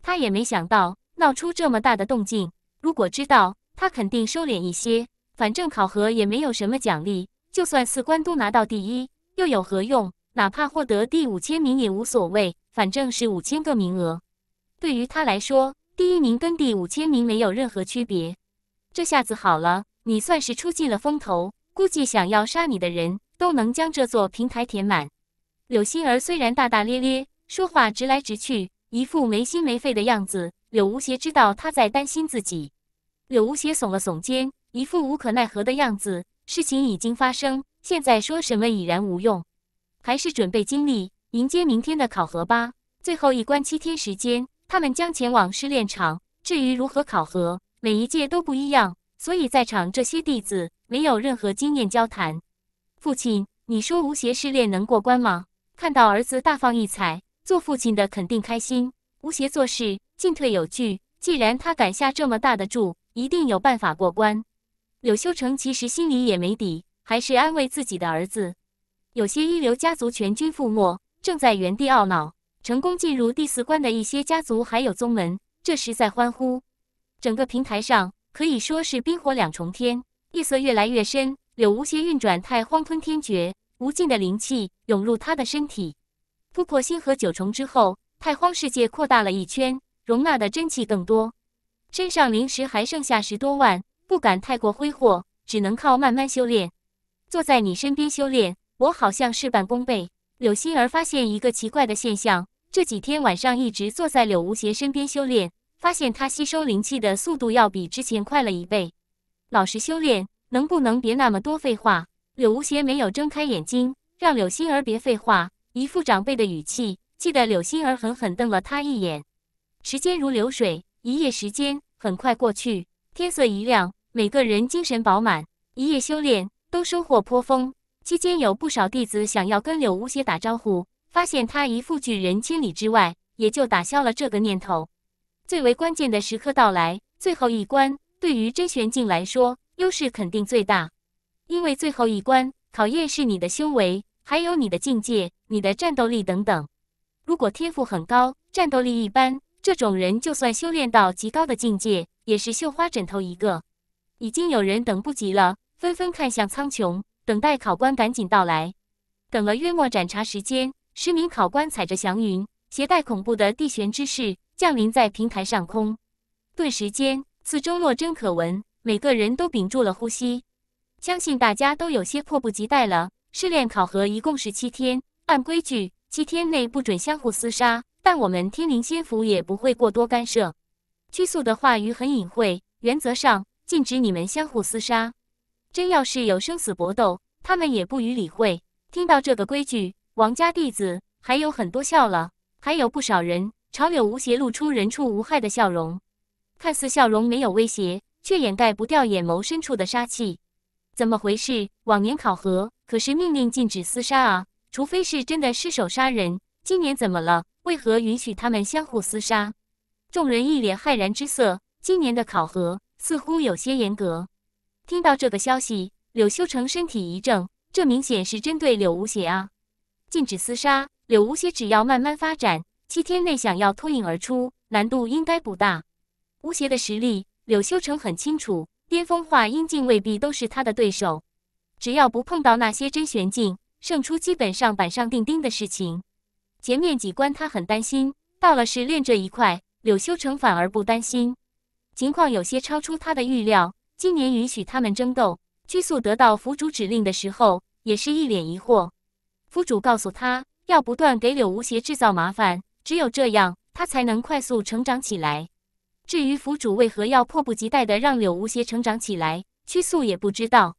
他也没想到闹出这么大的动静。如果知道，他肯定收敛一些。反正考核也没有什么奖励，就算四关都拿到第一，又有何用？哪怕获得第五千名也无所谓，反正是五千个名额，对于他来说，第一名跟第五千名没有任何区别。这下子好了，你算是出尽了风头，估计想要杀你的人，都能将这座平台填满。柳心儿虽然大大咧咧。说话直来直去，一副没心没肺的样子。柳无邪知道他在担心自己，柳无邪耸了耸肩，一副无可奈何的样子。事情已经发生，现在说什么已然无用，还是准备精力迎接明天的考核吧。最后一关，七天时间，他们将前往试炼场。至于如何考核，每一届都不一样，所以在场这些弟子没有任何经验交谈。父亲，你说吴邪试炼能过关吗？看到儿子大放异彩。做父亲的肯定开心。吴邪做事进退有据，既然他敢下这么大的注，一定有办法过关。柳修成其实心里也没底，还是安慰自己的儿子。有些一流家族全军覆没，正在原地懊恼；成功进入第四关的一些家族还有宗门，这时在欢呼。整个平台上可以说是冰火两重天。夜色越来越深，柳无邪运转太荒吞天诀，无尽的灵气涌入他的身体。突破星河九重之后，太荒世界扩大了一圈，容纳的真气更多。身上灵石还剩下十多万，不敢太过挥霍，只能靠慢慢修炼。坐在你身边修炼，我好像事半功倍。柳心儿发现一个奇怪的现象，这几天晚上一直坐在柳无邪身边修炼，发现他吸收灵气的速度要比之前快了一倍。老实修炼，能不能别那么多废话？柳无邪没有睁开眼睛，让柳心儿别废话。一副长辈的语气，气得柳心儿狠狠瞪了他一眼。时间如流水，一夜时间很快过去，天色一亮，每个人精神饱满。一夜修炼都收获颇丰，期间有不少弟子想要跟柳无邪打招呼，发现他一副拒人千里之外，也就打消了这个念头。最为关键的时刻到来，最后一关，对于真玄境来说，优势肯定最大，因为最后一关考验是你的修为。还有你的境界、你的战斗力等等。如果天赋很高，战斗力一般，这种人就算修炼到极高的境界，也是绣花枕头一个。已经有人等不及了，纷纷看向苍穹，等待考官赶紧到来。等了约莫盏茶时间，十名考官踩着祥云，携带恐怖的地玄之势降临在平台上空。顿时间，四周落针可闻，每个人都屏住了呼吸。相信大家都有些迫不及待了。试炼考核一共是七天，按规矩七天内不准相互厮杀，但我们天灵仙府也不会过多干涉。拘束的话语很隐晦，原则上禁止你们相互厮杀，真要是有生死搏斗，他们也不予理会。听到这个规矩，王家弟子还有很多笑了，还有不少人朝柳无邪露出人畜无害的笑容，看似笑容没有威胁，却掩盖不掉眼眸深处的杀气。怎么回事？往年考核？可是命令禁止厮杀啊！除非是真的失手杀人。今年怎么了？为何允许他们相互厮杀？众人一脸骇然之色。今年的考核似乎有些严格。听到这个消息，柳修成身体一怔，这明显是针对柳无邪啊！禁止厮杀，柳无邪只要慢慢发展，七天内想要脱颖而出，难度应该不大。吴邪的实力，柳修成很清楚，巅峰化阴境未必都是他的对手。只要不碰到那些真玄境，胜出基本上板上钉钉的事情。前面几关他很担心，到了试炼这一块，柳修成反而不担心。情况有些超出他的预料。今年允许他们争斗，曲素得到府主指令的时候，也是一脸疑惑。府主告诉他，要不断给柳无邪制造麻烦，只有这样，他才能快速成长起来。至于府主为何要迫不及待地让柳无邪成长起来，屈素也不知道。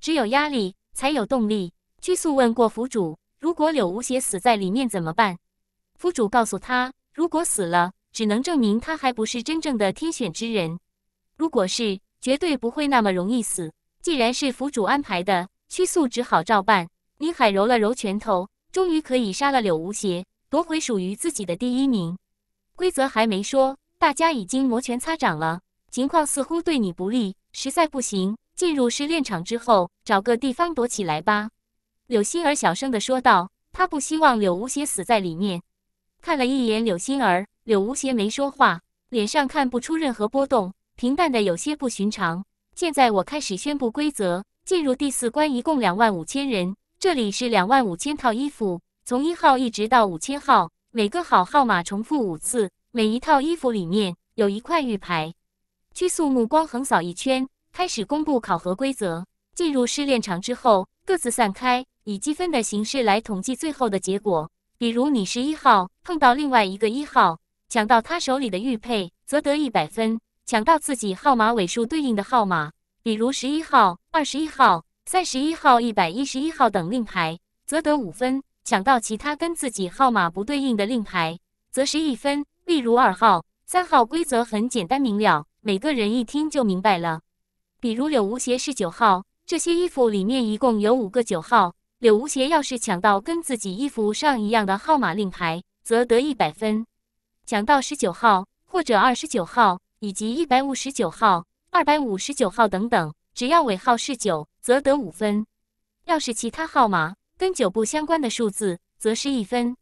只有压力才有动力。拘素问过府主：“如果柳无邪死在里面怎么办？”府主告诉他：“如果死了，只能证明他还不是真正的天选之人。如果是，绝对不会那么容易死。既然是府主安排的，屈素只好照办。”宁海揉了揉拳头，终于可以杀了柳无邪，夺回属于自己的第一名。规则还没说，大家已经摩拳擦掌了。情况似乎对你不利，实在不行。进入试炼场之后，找个地方躲起来吧。”柳心儿小声地说道。她不希望柳无邪死在里面。看了一眼柳心儿，柳无邪没说话，脸上看不出任何波动，平淡的有些不寻常。现在我开始宣布规则：进入第四关，一共两万五千人，这里是两万五千套衣服，从一号一直到五千号，每个好号码重复五次。每一套衣服里面有一块玉牌。屈素目光横扫一圈。开始公布考核规则。进入试炼场之后，各自散开，以积分的形式来统计最后的结果。比如你十一号碰到另外一个一号，抢到他手里的玉佩，则得一百分；抢到自己号码尾数对应的号码，比如十一号、二十一号、三十一号、一百一十一号等令牌，则得五分；抢到其他跟自己号码不对应的令牌，则是一分。例如二号、三号。规则很简单明了，每个人一听就明白了。比如柳无邪是九号，这些衣服里面一共有五个九号。柳无邪要是抢到跟自己衣服上一样的号码令牌，则得一百分；抢到十九号或者二十九号以及一百五十九号、二百五十九号等等，只要尾号是九，则得五分；要是其他号码跟九不相关的数字，则是一分。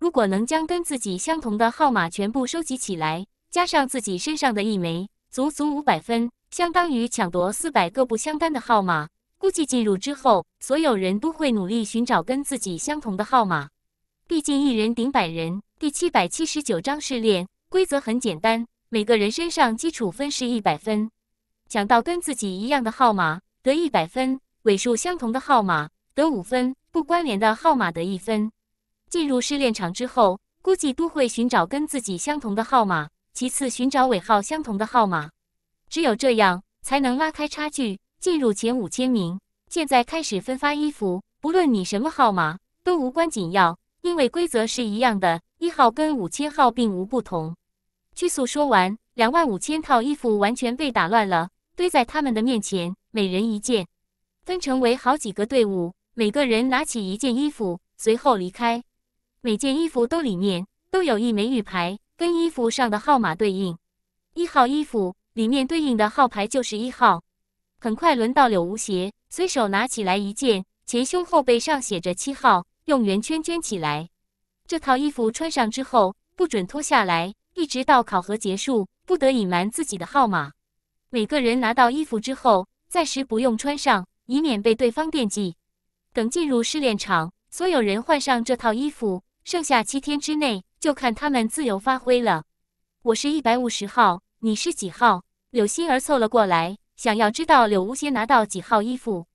如果能将跟自己相同的号码全部收集起来，加上自己身上的一枚，足足五百分。相当于抢夺四百个不相干的号码，估计进入之后，所有人都会努力寻找跟自己相同的号码。毕竟一人顶百人。第七百七十九章试炼规则很简单，每个人身上基础分是一百分。抢到跟自己一样的号码得一百分，尾数相同的号码得五分，不关联的号码得一分。进入试炼场之后，估计都会寻找跟自己相同的号码，其次寻找尾号相同的号码。只有这样，才能拉开差距，进入前五千名。现在开始分发衣服，不论你什么号码都无关紧要，因为规则是一样的，一号跟五千号并无不同。巨诉说完，两万五千套衣服完全被打乱了，堆在他们的面前，每人一件，分成为好几个队伍，每个人拿起一件衣服，随后离开。每件衣服兜里面都有一枚玉牌，跟衣服上的号码对应。一号衣服。里面对应的号牌就是一号。很快轮到柳无邪，随手拿起来一件，前胸后背上写着七号，用圆圈圈起来。这套衣服穿上之后不准脱下来，一直到考核结束，不得隐瞒自己的号码。每个人拿到衣服之后，暂时不用穿上，以免被对方惦记。等进入试炼场，所有人换上这套衣服，剩下七天之内就看他们自由发挥了。我是一百五十号，你是几号？柳心儿凑了过来，想要知道柳无邪拿到几号衣服。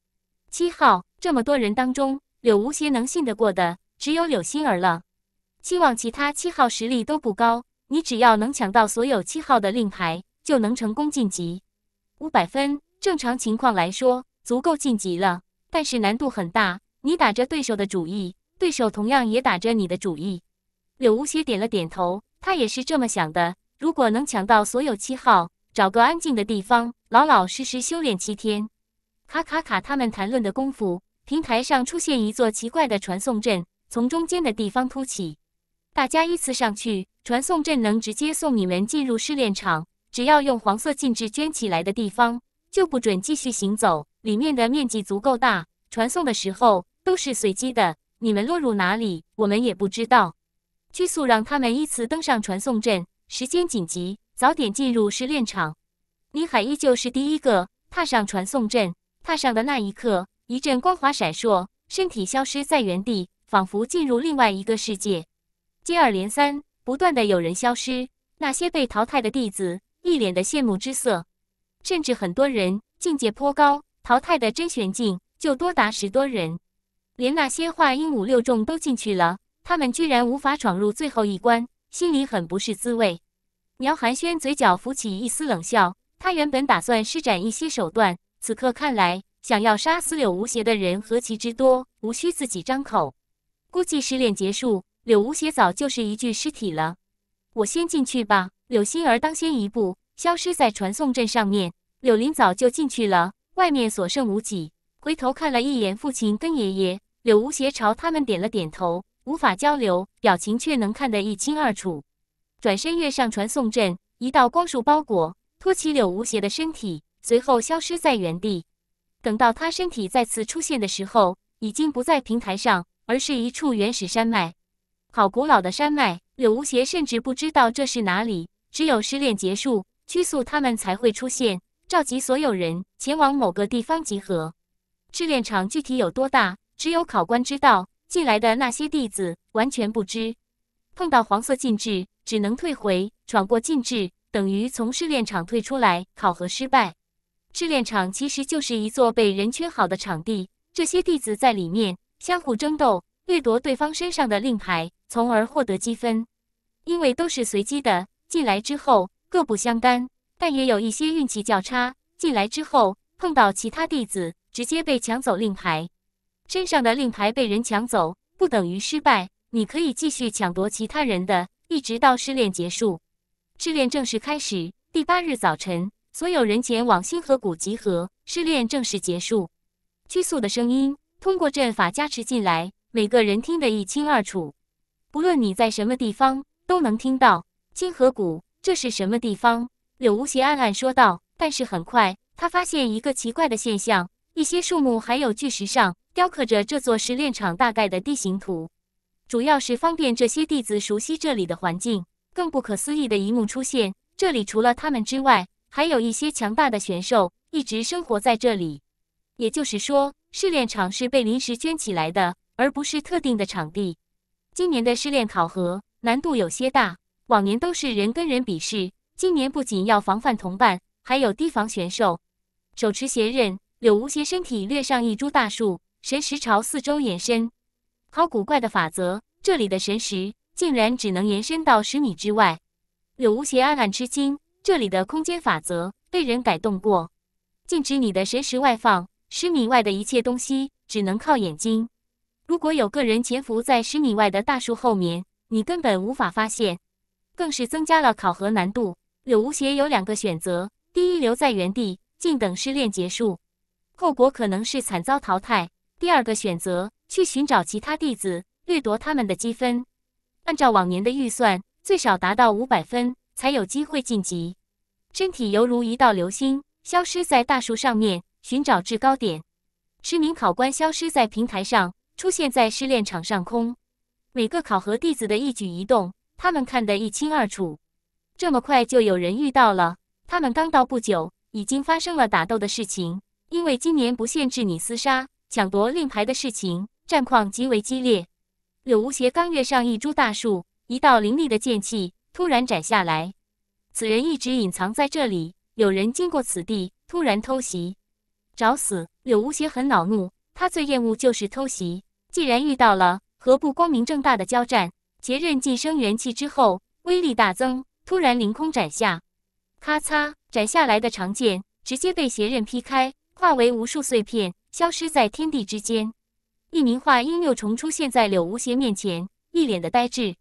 七号，这么多人当中，柳无邪能信得过的只有柳心儿了。希望其他七号实力都不高，你只要能抢到所有七号的令牌，就能成功晋级。五百分，正常情况来说足够晋级了，但是难度很大。你打着对手的主意，对手同样也打着你的主意。柳无邪点了点头，他也是这么想的。如果能抢到所有七号，找个安静的地方，老老实实修炼七天。卡卡卡，他们谈论的功夫平台上出现一座奇怪的传送阵，从中间的地方凸起，大家依次上去。传送阵能直接送你们进入试炼场，只要用黄色禁制圈起来的地方就不准继续行走。里面的面积足够大，传送的时候都是随机的，你们落入哪里我们也不知道。拘束让他们依次登上传送阵，时间紧急。早点进入试炼场，倪海依旧是第一个踏上传送阵。踏上的那一刻，一阵光华闪烁，身体消失在原地，仿佛进入另外一个世界。接二连三，不断的有人消失。那些被淘汰的弟子一脸的羡慕之色，甚至很多人境界颇高，淘汰的真玄境就多达十多人。连那些化婴五六重都进去了，他们居然无法闯入最后一关，心里很不是滋味。苗寒暄嘴角浮起一丝冷笑，他原本打算施展一些手段，此刻看来，想要杀死柳无邪的人何其之多，无需自己张口。估计试炼结束，柳无邪早就是一具尸体了。我先进去吧。柳心儿当先一步，消失在传送阵上面。柳林早就进去了，外面所剩无几。回头看了一眼父亲跟爷爷，柳无邪朝他们点了点头，无法交流，表情却能看得一清二楚。转身跃上传送阵，一道光束包裹托起柳无邪的身体，随后消失在原地。等到他身体再次出现的时候，已经不在平台上，而是一处原始山脉。好古老的山脉，柳无邪甚至不知道这是哪里。只有失恋结束，曲素他们才会出现，召集所有人前往某个地方集合。试炼场具体有多大，只有考官知道，进来的那些弟子完全不知。碰到黄色禁制。只能退回，闯过禁制等于从试炼场退出来，考核失败。试炼场其实就是一座被人圈好的场地，这些弟子在里面相互争斗，掠夺对方身上的令牌，从而获得积分。因为都是随机的，进来之后各不相干，但也有一些运气较差，进来之后碰到其他弟子，直接被抢走令牌。身上的令牌被人抢走，不等于失败，你可以继续抢夺其他人的。一直到试炼结束，试炼正式开始。第八日早晨，所有人前往星河谷集合。试炼正式结束，拘束的声音通过阵法加持进来，每个人听得一清二楚。不论你在什么地方，都能听到。星河谷，这是什么地方？柳无邪暗暗说道。但是很快，他发现一个奇怪的现象：一些树木还有巨石上雕刻着这座试炼场大概的地形图。主要是方便这些弟子熟悉这里的环境。更不可思议的一幕出现：这里除了他们之外，还有一些强大的玄兽一直生活在这里。也就是说，试炼场是被临时圈起来的，而不是特定的场地。今年的试炼考核难度有些大，往年都是人跟人比试，今年不仅要防范同伴，还有提防玄兽。手持邪刃，柳无邪身体掠上一株大树，神识朝四周延伸。好古怪的法则，这里的神识竟然只能延伸到十米之外。柳无邪暗暗吃惊，这里的空间法则被人改动过，禁止你的神识外放，十米外的一切东西只能靠眼睛。如果有个人潜伏在十米外的大树后面，你根本无法发现，更是增加了考核难度。柳无邪有两个选择：第一，留在原地，静等试炼结束，后果可能是惨遭淘汰；第二个选择。去寻找其他弟子，掠夺他们的积分。按照往年的预算，最少达到五百分才有机会晋级。身体犹如一道流星，消失在大树上面，寻找制高点。十名考官消失在平台上，出现在试炼场上空。每个考核弟子的一举一动，他们看得一清二楚。这么快就有人遇到了？他们刚到不久，已经发生了打斗的事情。因为今年不限制你厮杀、抢夺令牌的事情。战况极为激烈，柳无邪刚跃上一株大树，一道凌厉的剑气突然斩下来。此人一直隐藏在这里，有人经过此地，突然偷袭，找死！柳无邪很恼怒，他最厌恶就是偷袭。既然遇到了，何不光明正大的交战？邪刃晋升元气之后，威力大增，突然凌空斩下，咔嚓，斩下来的长剑直接被邪刃劈开，化为无数碎片，消失在天地之间。一名化婴又重出现在柳无邪面前，一脸的呆滞。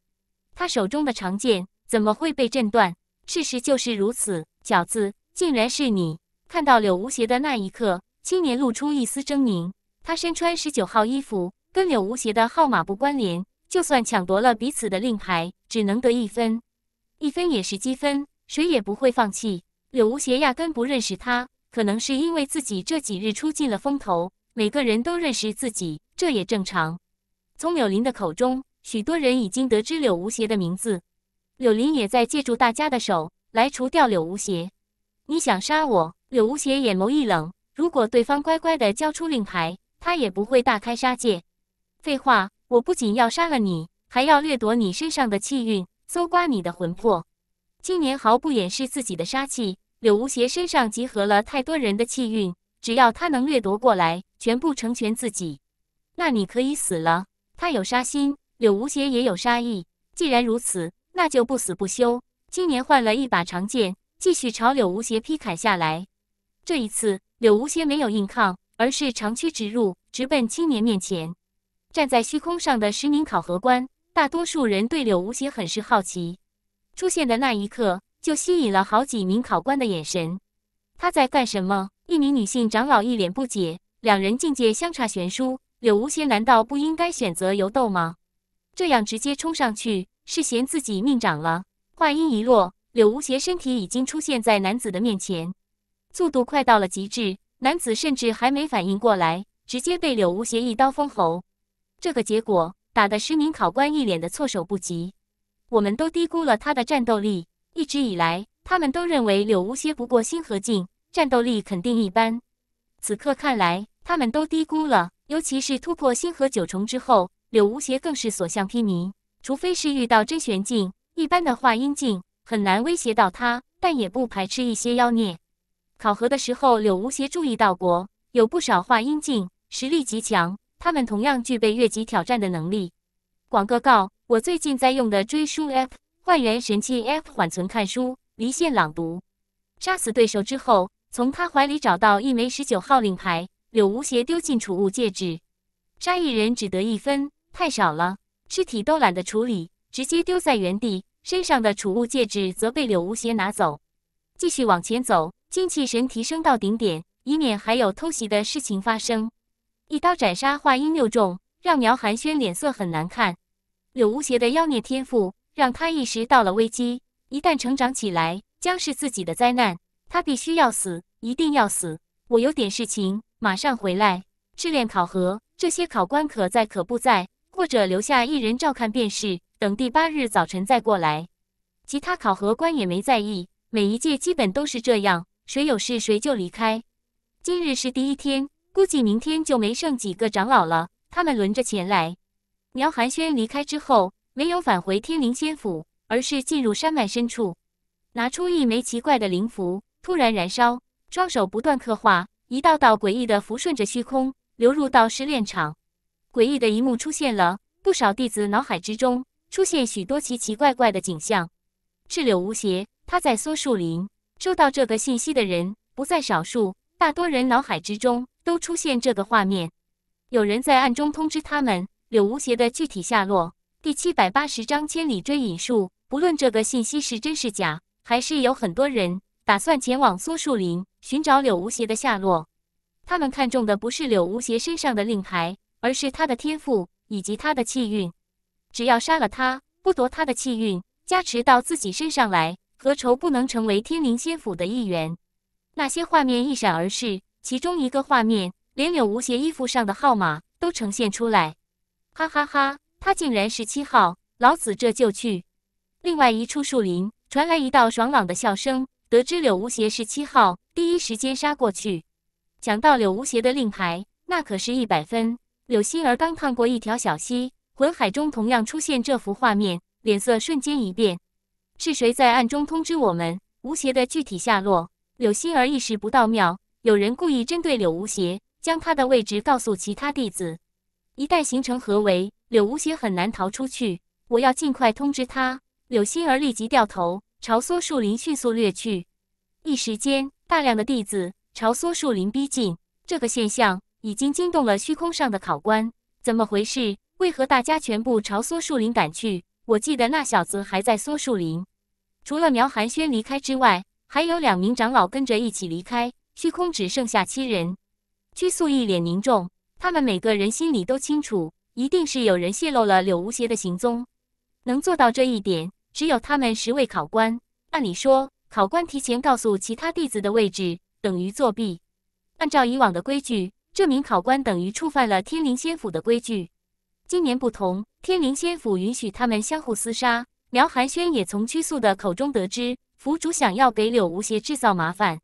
他手中的长剑怎么会被震断？事实就是如此。饺子，竟然是你！看到柳无邪的那一刻，青年露出一丝狰狞。他身穿十九号衣服，跟柳无邪的号码不关联。就算抢夺了彼此的令牌，只能得一分，一分也是积分，谁也不会放弃。柳无邪压根不认识他，可能是因为自己这几日出尽了风头，每个人都认识自己。这也正常。从柳林的口中，许多人已经得知柳无邪的名字。柳林也在借助大家的手来除掉柳无邪。你想杀我？柳无邪眼眸一冷。如果对方乖乖的交出令牌，他也不会大开杀戒。废话，我不仅要杀了你，还要掠夺你身上的气运，搜刮你的魂魄。青年毫不掩饰自己的杀气。柳无邪身上集合了太多人的气运，只要他能掠夺过来，全部成全自己。那你可以死了。他有杀心，柳无邪也有杀意。既然如此，那就不死不休。青年换了一把长剑，继续朝柳无邪劈砍下来。这一次，柳无邪没有硬抗，而是长驱直入，直奔青年面前。站在虚空上的十名考核官，大多数人对柳无邪很是好奇。出现的那一刻，就吸引了好几名考官的眼神。他在干什么？一名女性长老一脸不解。两人境界相差悬殊。柳无邪难道不应该选择游斗吗？这样直接冲上去是嫌自己命长了？话音一落，柳无邪身体已经出现在男子的面前，速度快到了极致，男子甚至还没反应过来，直接被柳无邪一刀封喉。这个结果打得十名考官一脸的措手不及。我们都低估了他的战斗力，一直以来他们都认为柳无邪不过星河境，战斗力肯定一般。此刻看来，他们都低估了。尤其是突破星河九重之后，柳无邪更是所向披靡。除非是遇到真玄境，一般的化阴境很难威胁到他，但也不排斥一些妖孽。考核的时候，柳无邪注意到过有不少化阴境，实力极强，他们同样具备越级挑战的能力。广告告，我最近在用的追书 App、换元神器 App 缓存看书、离线朗读。杀死对手之后，从他怀里找到一枚十九号令牌。柳无邪丢进储物戒指，杀一人只得一分，太少了。尸体都懒得处理，直接丢在原地。身上的储物戒指则被柳无邪拿走，继续往前走，精气神提升到顶点，以免还有偷袭的事情发生。一刀斩杀，话音又重，让苗寒轩脸色很难看。柳无邪的妖孽天赋让他意识到了危机，一旦成长起来，将是自己的灾难。他必须要死，一定要死！我有点事情。马上回来，试炼考核，这些考官可在可不在，或者留下一人照看便是。等第八日早晨再过来。其他考核官也没在意，每一届基本都是这样，谁有事谁就离开。今日是第一天，估计明天就没剩几个长老了。他们轮着前来。苗寒暄离开之后，没有返回天灵仙府，而是进入山脉深处，拿出一枚奇怪的灵符，突然燃烧，双手不断刻画。一道道诡异的符顺着虚空流入到试炼场，诡异的一幕出现了，不少弟子脑海之中出现许多奇奇怪怪的景象。赤柳无邪，他在梭树林，收到这个信息的人不在少数，大多人脑海之中都出现这个画面。有人在暗中通知他们柳无邪的具体下落。第七百八十章千里追影术，不论这个信息是真是假，还是有很多人。打算前往松树林寻找柳无邪的下落。他们看中的不是柳无邪身上的令牌，而是他的天赋以及他的气运。只要杀了他，不夺他的气运，加持到自己身上来，何愁不能成为天灵仙府的一员？那些画面一闪而逝，其中一个画面连柳无邪衣服上的号码都呈现出来。哈哈哈，他竟然十七号！老子这就去。另外一处树林传来一道爽朗的笑声。得知柳无邪是七号，第一时间杀过去，抢到柳无邪的令牌，那可是一百分。柳心儿刚趟过一条小溪，魂海中同样出现这幅画面，脸色瞬间一变。是谁在暗中通知我们吴邪的具体下落？柳心儿一时不到妙，有人故意针对柳无邪，将他的位置告诉其他弟子，一旦形成合围，柳无邪很难逃出去。我要尽快通知他。柳心儿立即掉头。朝梭树林迅速掠去，一时间，大量的弟子朝梭树林逼近。这个现象已经惊动了虚空上的考官。怎么回事？为何大家全部朝梭树林赶去？我记得那小子还在梭树林。除了苗寒暄离开之外，还有两名长老跟着一起离开。虚空只剩下七人。屈素一脸凝重，他们每个人心里都清楚，一定是有人泄露了柳无邪的行踪。能做到这一点。只有他们十位考官，按理说，考官提前告诉其他弟子的位置，等于作弊。按照以往的规矩，这名考官等于触犯了天灵仙府的规矩。今年不同，天灵仙府允许他们相互厮杀。苗寒暄也从屈素的口中得知，府主想要给柳无邪制造麻烦，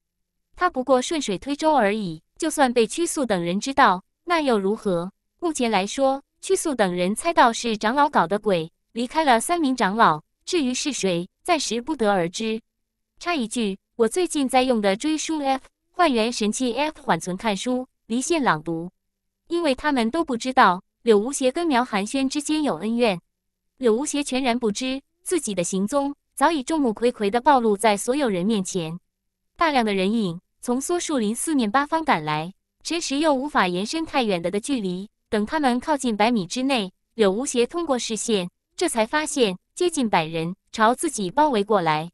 他不过顺水推舟而已。就算被屈素等人知道，那又如何？目前来说，屈素等人猜到是长老搞的鬼，离开了三名长老。至于是谁，暂时不得而知。插一句，我最近在用的追书 F 换元神器 F 缓存看书、离线朗读。因为他们都不知道柳无邪跟苗寒暄之间有恩怨，柳无邪全然不知自己的行踪早已众目睽睽的暴露在所有人面前。大量的人影从松树林四面八方赶来，神石又无法延伸太远的的距离。等他们靠近百米之内，柳无邪通过视线，这才发现。接近百人朝自己包围过来，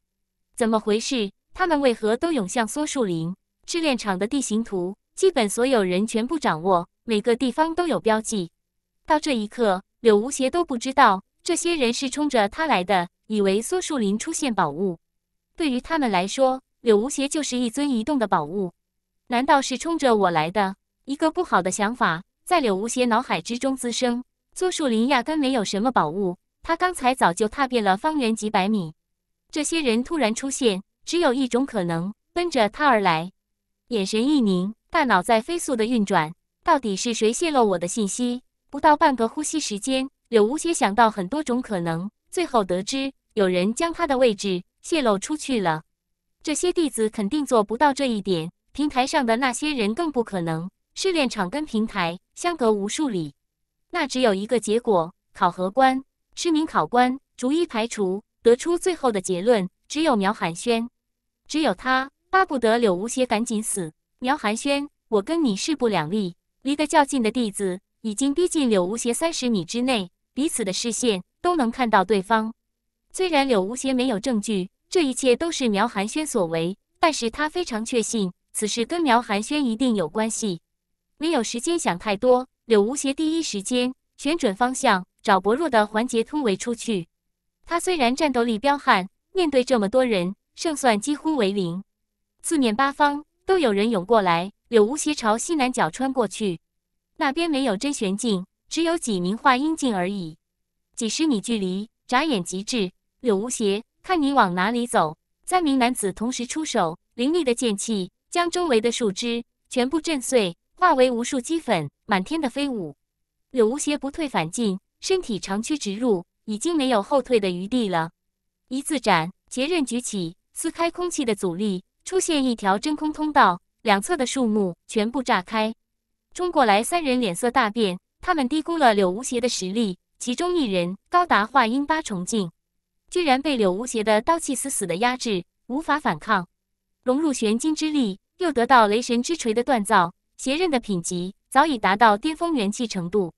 怎么回事？他们为何都涌向松树林？试炼场的地形图，基本所有人全部掌握，每个地方都有标记。到这一刻，柳无邪都不知道这些人是冲着他来的，以为松树林出现宝物。对于他们来说，柳无邪就是一尊移动的宝物。难道是冲着我来的？一个不好的想法在柳无邪脑海之中滋生。松树林压根没有什么宝物。他刚才早就踏遍了方圆几百米，这些人突然出现，只有一种可能，奔着他而来。眼神一凝，大脑在飞速的运转，到底是谁泄露我的信息？不到半个呼吸时间，柳无邪想到很多种可能，最后得知有人将他的位置泄露出去了。这些弟子肯定做不到这一点，平台上的那些人更不可能。试炼场跟平台相隔无数里，那只有一个结果，考核官。知名考官逐一排除，得出最后的结论：只有苗寒暄，只有他巴不得柳无邪赶紧死。苗寒暄，我跟你势不两立。离得较近的弟子已经逼近柳无邪三十米之内，彼此的视线都能看到对方。虽然柳无邪没有证据，这一切都是苗寒暄所为，但是他非常确信此事跟苗寒暄一定有关系。没有时间想太多，柳无邪第一时间选准方向。找薄弱的环节突围出去。他虽然战斗力彪悍，面对这么多人，胜算几乎为零。四面八方都有人涌过来。柳无邪朝西南角穿过去，那边没有真玄境，只有几名化音镜而已。几十米距离，眨眼即至。柳无邪，看你往哪里走！三名男子同时出手，凌厉的剑气将周围的树枝全部震碎，化为无数齑粉，满天的飞舞。柳无邪不退反进。身体长驱直入，已经没有后退的余地了。一字斩，邪刃举起，撕开空气的阻力，出现一条真空通道，两侧的树木全部炸开，冲过来三人脸色大变，他们低估了柳无邪的实力。其中一人高达化婴八重境，居然被柳无邪的刀气死死的压制，无法反抗。融入玄金之力，又得到雷神之锤的锻造，邪刃的品级早已达到巅峰元气程度。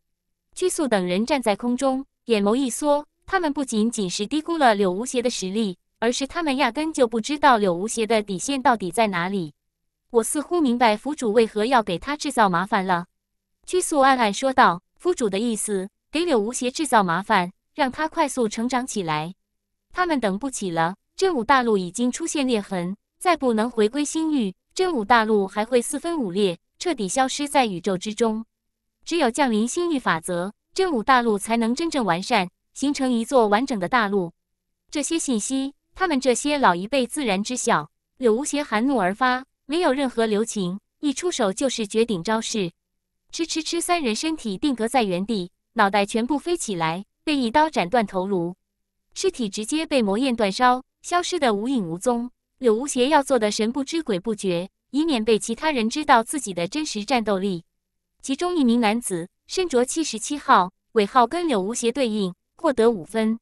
居素等人站在空中，眼眸一缩。他们不仅仅是低估了柳无邪的实力，而是他们压根就不知道柳无邪的底线到底在哪里。我似乎明白府主为何要给他制造麻烦了，居素暗暗说道：“府主的意思，给柳无邪制造麻烦，让他快速成长起来。他们等不起了，真武大陆已经出现裂痕，再不能回归星域，真武大陆还会四分五裂，彻底消失在宇宙之中。”只有降临星域法则，真武大陆才能真正完善，形成一座完整的大陆。这些信息，他们这些老一辈自然知晓。柳无邪含怒而发，没有任何留情，一出手就是绝顶招式。吃吃吃，三人身体定格在原地，脑袋全部飞起来，被一刀斩断头颅，尸体直接被魔焰煅烧，消失得无影无踪。柳无邪要做的神不知鬼不觉，以免被其他人知道自己的真实战斗力。其中一名男子身着七十七号尾号，跟柳无邪对应，获得五分。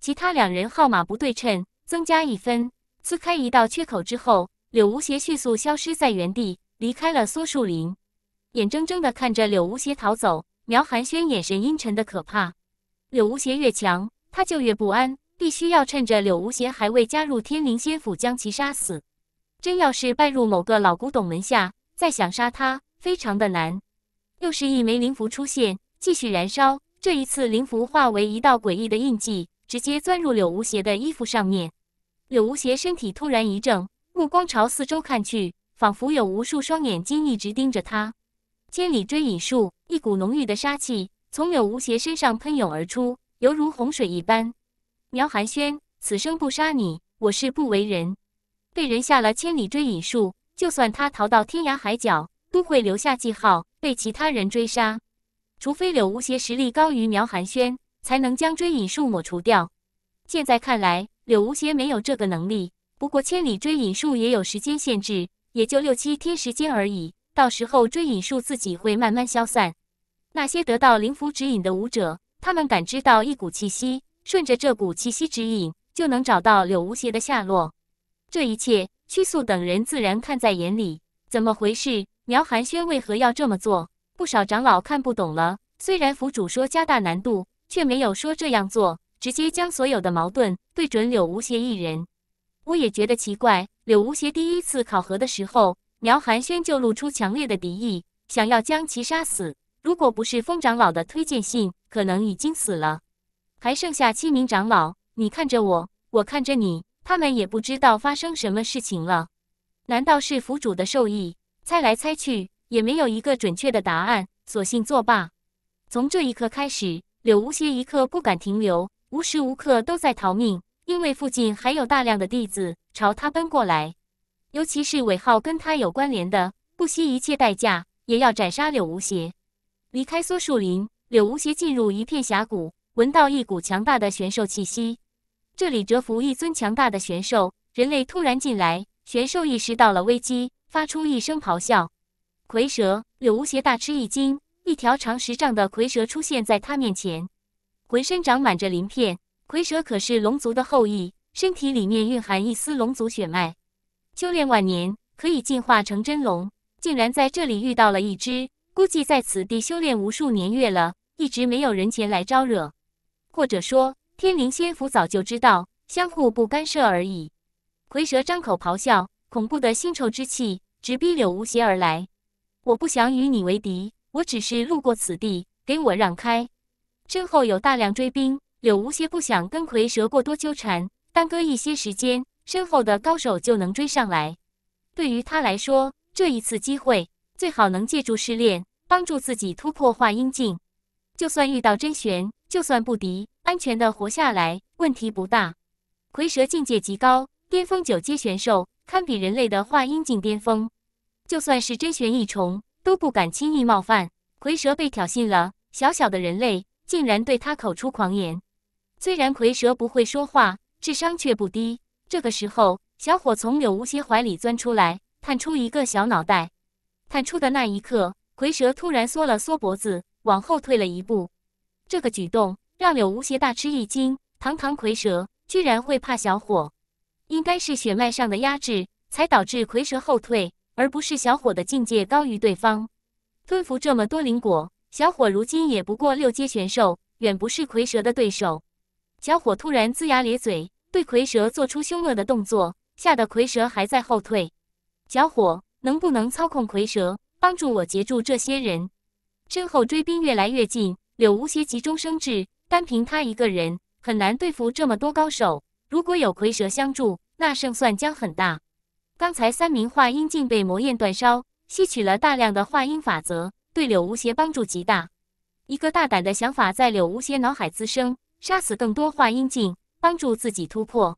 其他两人号码不对称，增加一分。撕开一道缺口之后，柳无邪迅速消失在原地，离开了松树林。眼睁睁的看着柳无邪逃走，苗寒暄眼神阴沉的可怕。柳无邪越强，他就越不安，必须要趁着柳无邪还未加入天灵仙府将其杀死。真要是拜入某个老古董门下，再想杀他非常的难。又是一枚灵符出现，继续燃烧。这一次，灵符化为一道诡异的印记，直接钻入柳无邪的衣服上面。柳无邪身体突然一怔，目光朝四周看去，仿佛有无数双眼睛一直盯着他。千里追影术，一股浓郁的杀气从柳无邪身上喷涌而出，犹如洪水一般。苗寒轩，此生不杀你，我誓不为人。被人下了千里追影术，就算他逃到天涯海角，都会留下记号。被其他人追杀，除非柳无邪实力高于苗寒轩，才能将追影术抹除掉。现在看来，柳无邪没有这个能力。不过千里追影术也有时间限制，也就六七天时间而已。到时候追影术自己会慢慢消散。那些得到灵符指引的武者，他们感知到一股气息，顺着这股气息指引，就能找到柳无邪的下落。这一切，屈素等人自然看在眼里。怎么回事？苗寒暄为何要这么做？不少长老看不懂了。虽然府主说加大难度，却没有说这样做，直接将所有的矛盾对准柳无邪一人。我也觉得奇怪。柳无邪第一次考核的时候，苗寒暄就露出强烈的敌意，想要将其杀死。如果不是风长老的推荐信，可能已经死了。还剩下七名长老，你看着我，我看着你，他们也不知道发生什么事情了。难道是府主的授意？猜来猜去也没有一个准确的答案，索性作罢。从这一刻开始，柳无邪一刻不敢停留，无时无刻都在逃命，因为附近还有大量的弟子朝他奔过来，尤其是尾号跟他有关联的，不惜一切代价也要斩杀柳无邪。离开梭树林，柳无邪进入一片峡谷，闻到一股强大的玄兽气息，这里蛰伏一尊强大的玄兽，人类突然进来。玄兽意识到了危机，发出一声咆哮。蝰蛇柳无邪大吃一惊，一条长十丈的蝰蛇出现在他面前，浑身长满着鳞片。蝰蛇可是龙族的后裔，身体里面蕴含一丝龙族血脉，修炼万年可以进化成真龙。竟然在这里遇到了一只，估计在此地修炼无数年月了，一直没有人前来招惹，或者说天灵仙府早就知道，相互不干涉而已。蝰蛇张口咆哮，恐怖的腥臭之气直逼柳无邪而来。我不想与你为敌，我只是路过此地，给我让开！身后有大量追兵，柳无邪不想跟蝰蛇过多纠缠，耽搁一些时间，身后的高手就能追上来。对于他来说，这一次机会最好能借助试炼，帮助自己突破化阴境。就算遇到真玄，就算不敌，安全的活下来，问题不大。蝰蛇境界极高。巅峰九阶玄兽，堪比人类的化音境巅峰，就算是真玄一重都不敢轻易冒犯。蝰蛇被挑衅了，小小的人类竟然对他口出狂言。虽然蝰蛇不会说话，智商却不低。这个时候，小伙从柳无邪怀里钻出来，探出一个小脑袋。探出的那一刻，蝰蛇突然缩了缩脖子，往后退了一步。这个举动让柳无邪大吃一惊，堂堂蝰蛇居然会怕小伙。应该是血脉上的压制，才导致蝰蛇后退，而不是小伙的境界高于对方。吞服这么多灵果，小伙如今也不过六阶玄兽，远不是蝰蛇的对手。小伙突然龇牙咧嘴，对蝰蛇做出凶恶的动作，吓得蝰蛇还在后退。小伙能不能操控蝰蛇，帮助我截住这些人？身后追兵越来越近，柳无邪急中生智，单凭他一个人很难对付这么多高手。如果有蝰蛇相助，那胜算将很大。刚才三名化阴镜被魔焰煅烧，吸取了大量的化阴法则，对柳无邪帮助极大。一个大胆的想法在柳无邪脑海滋生：杀死更多化阴镜，帮助自己突破。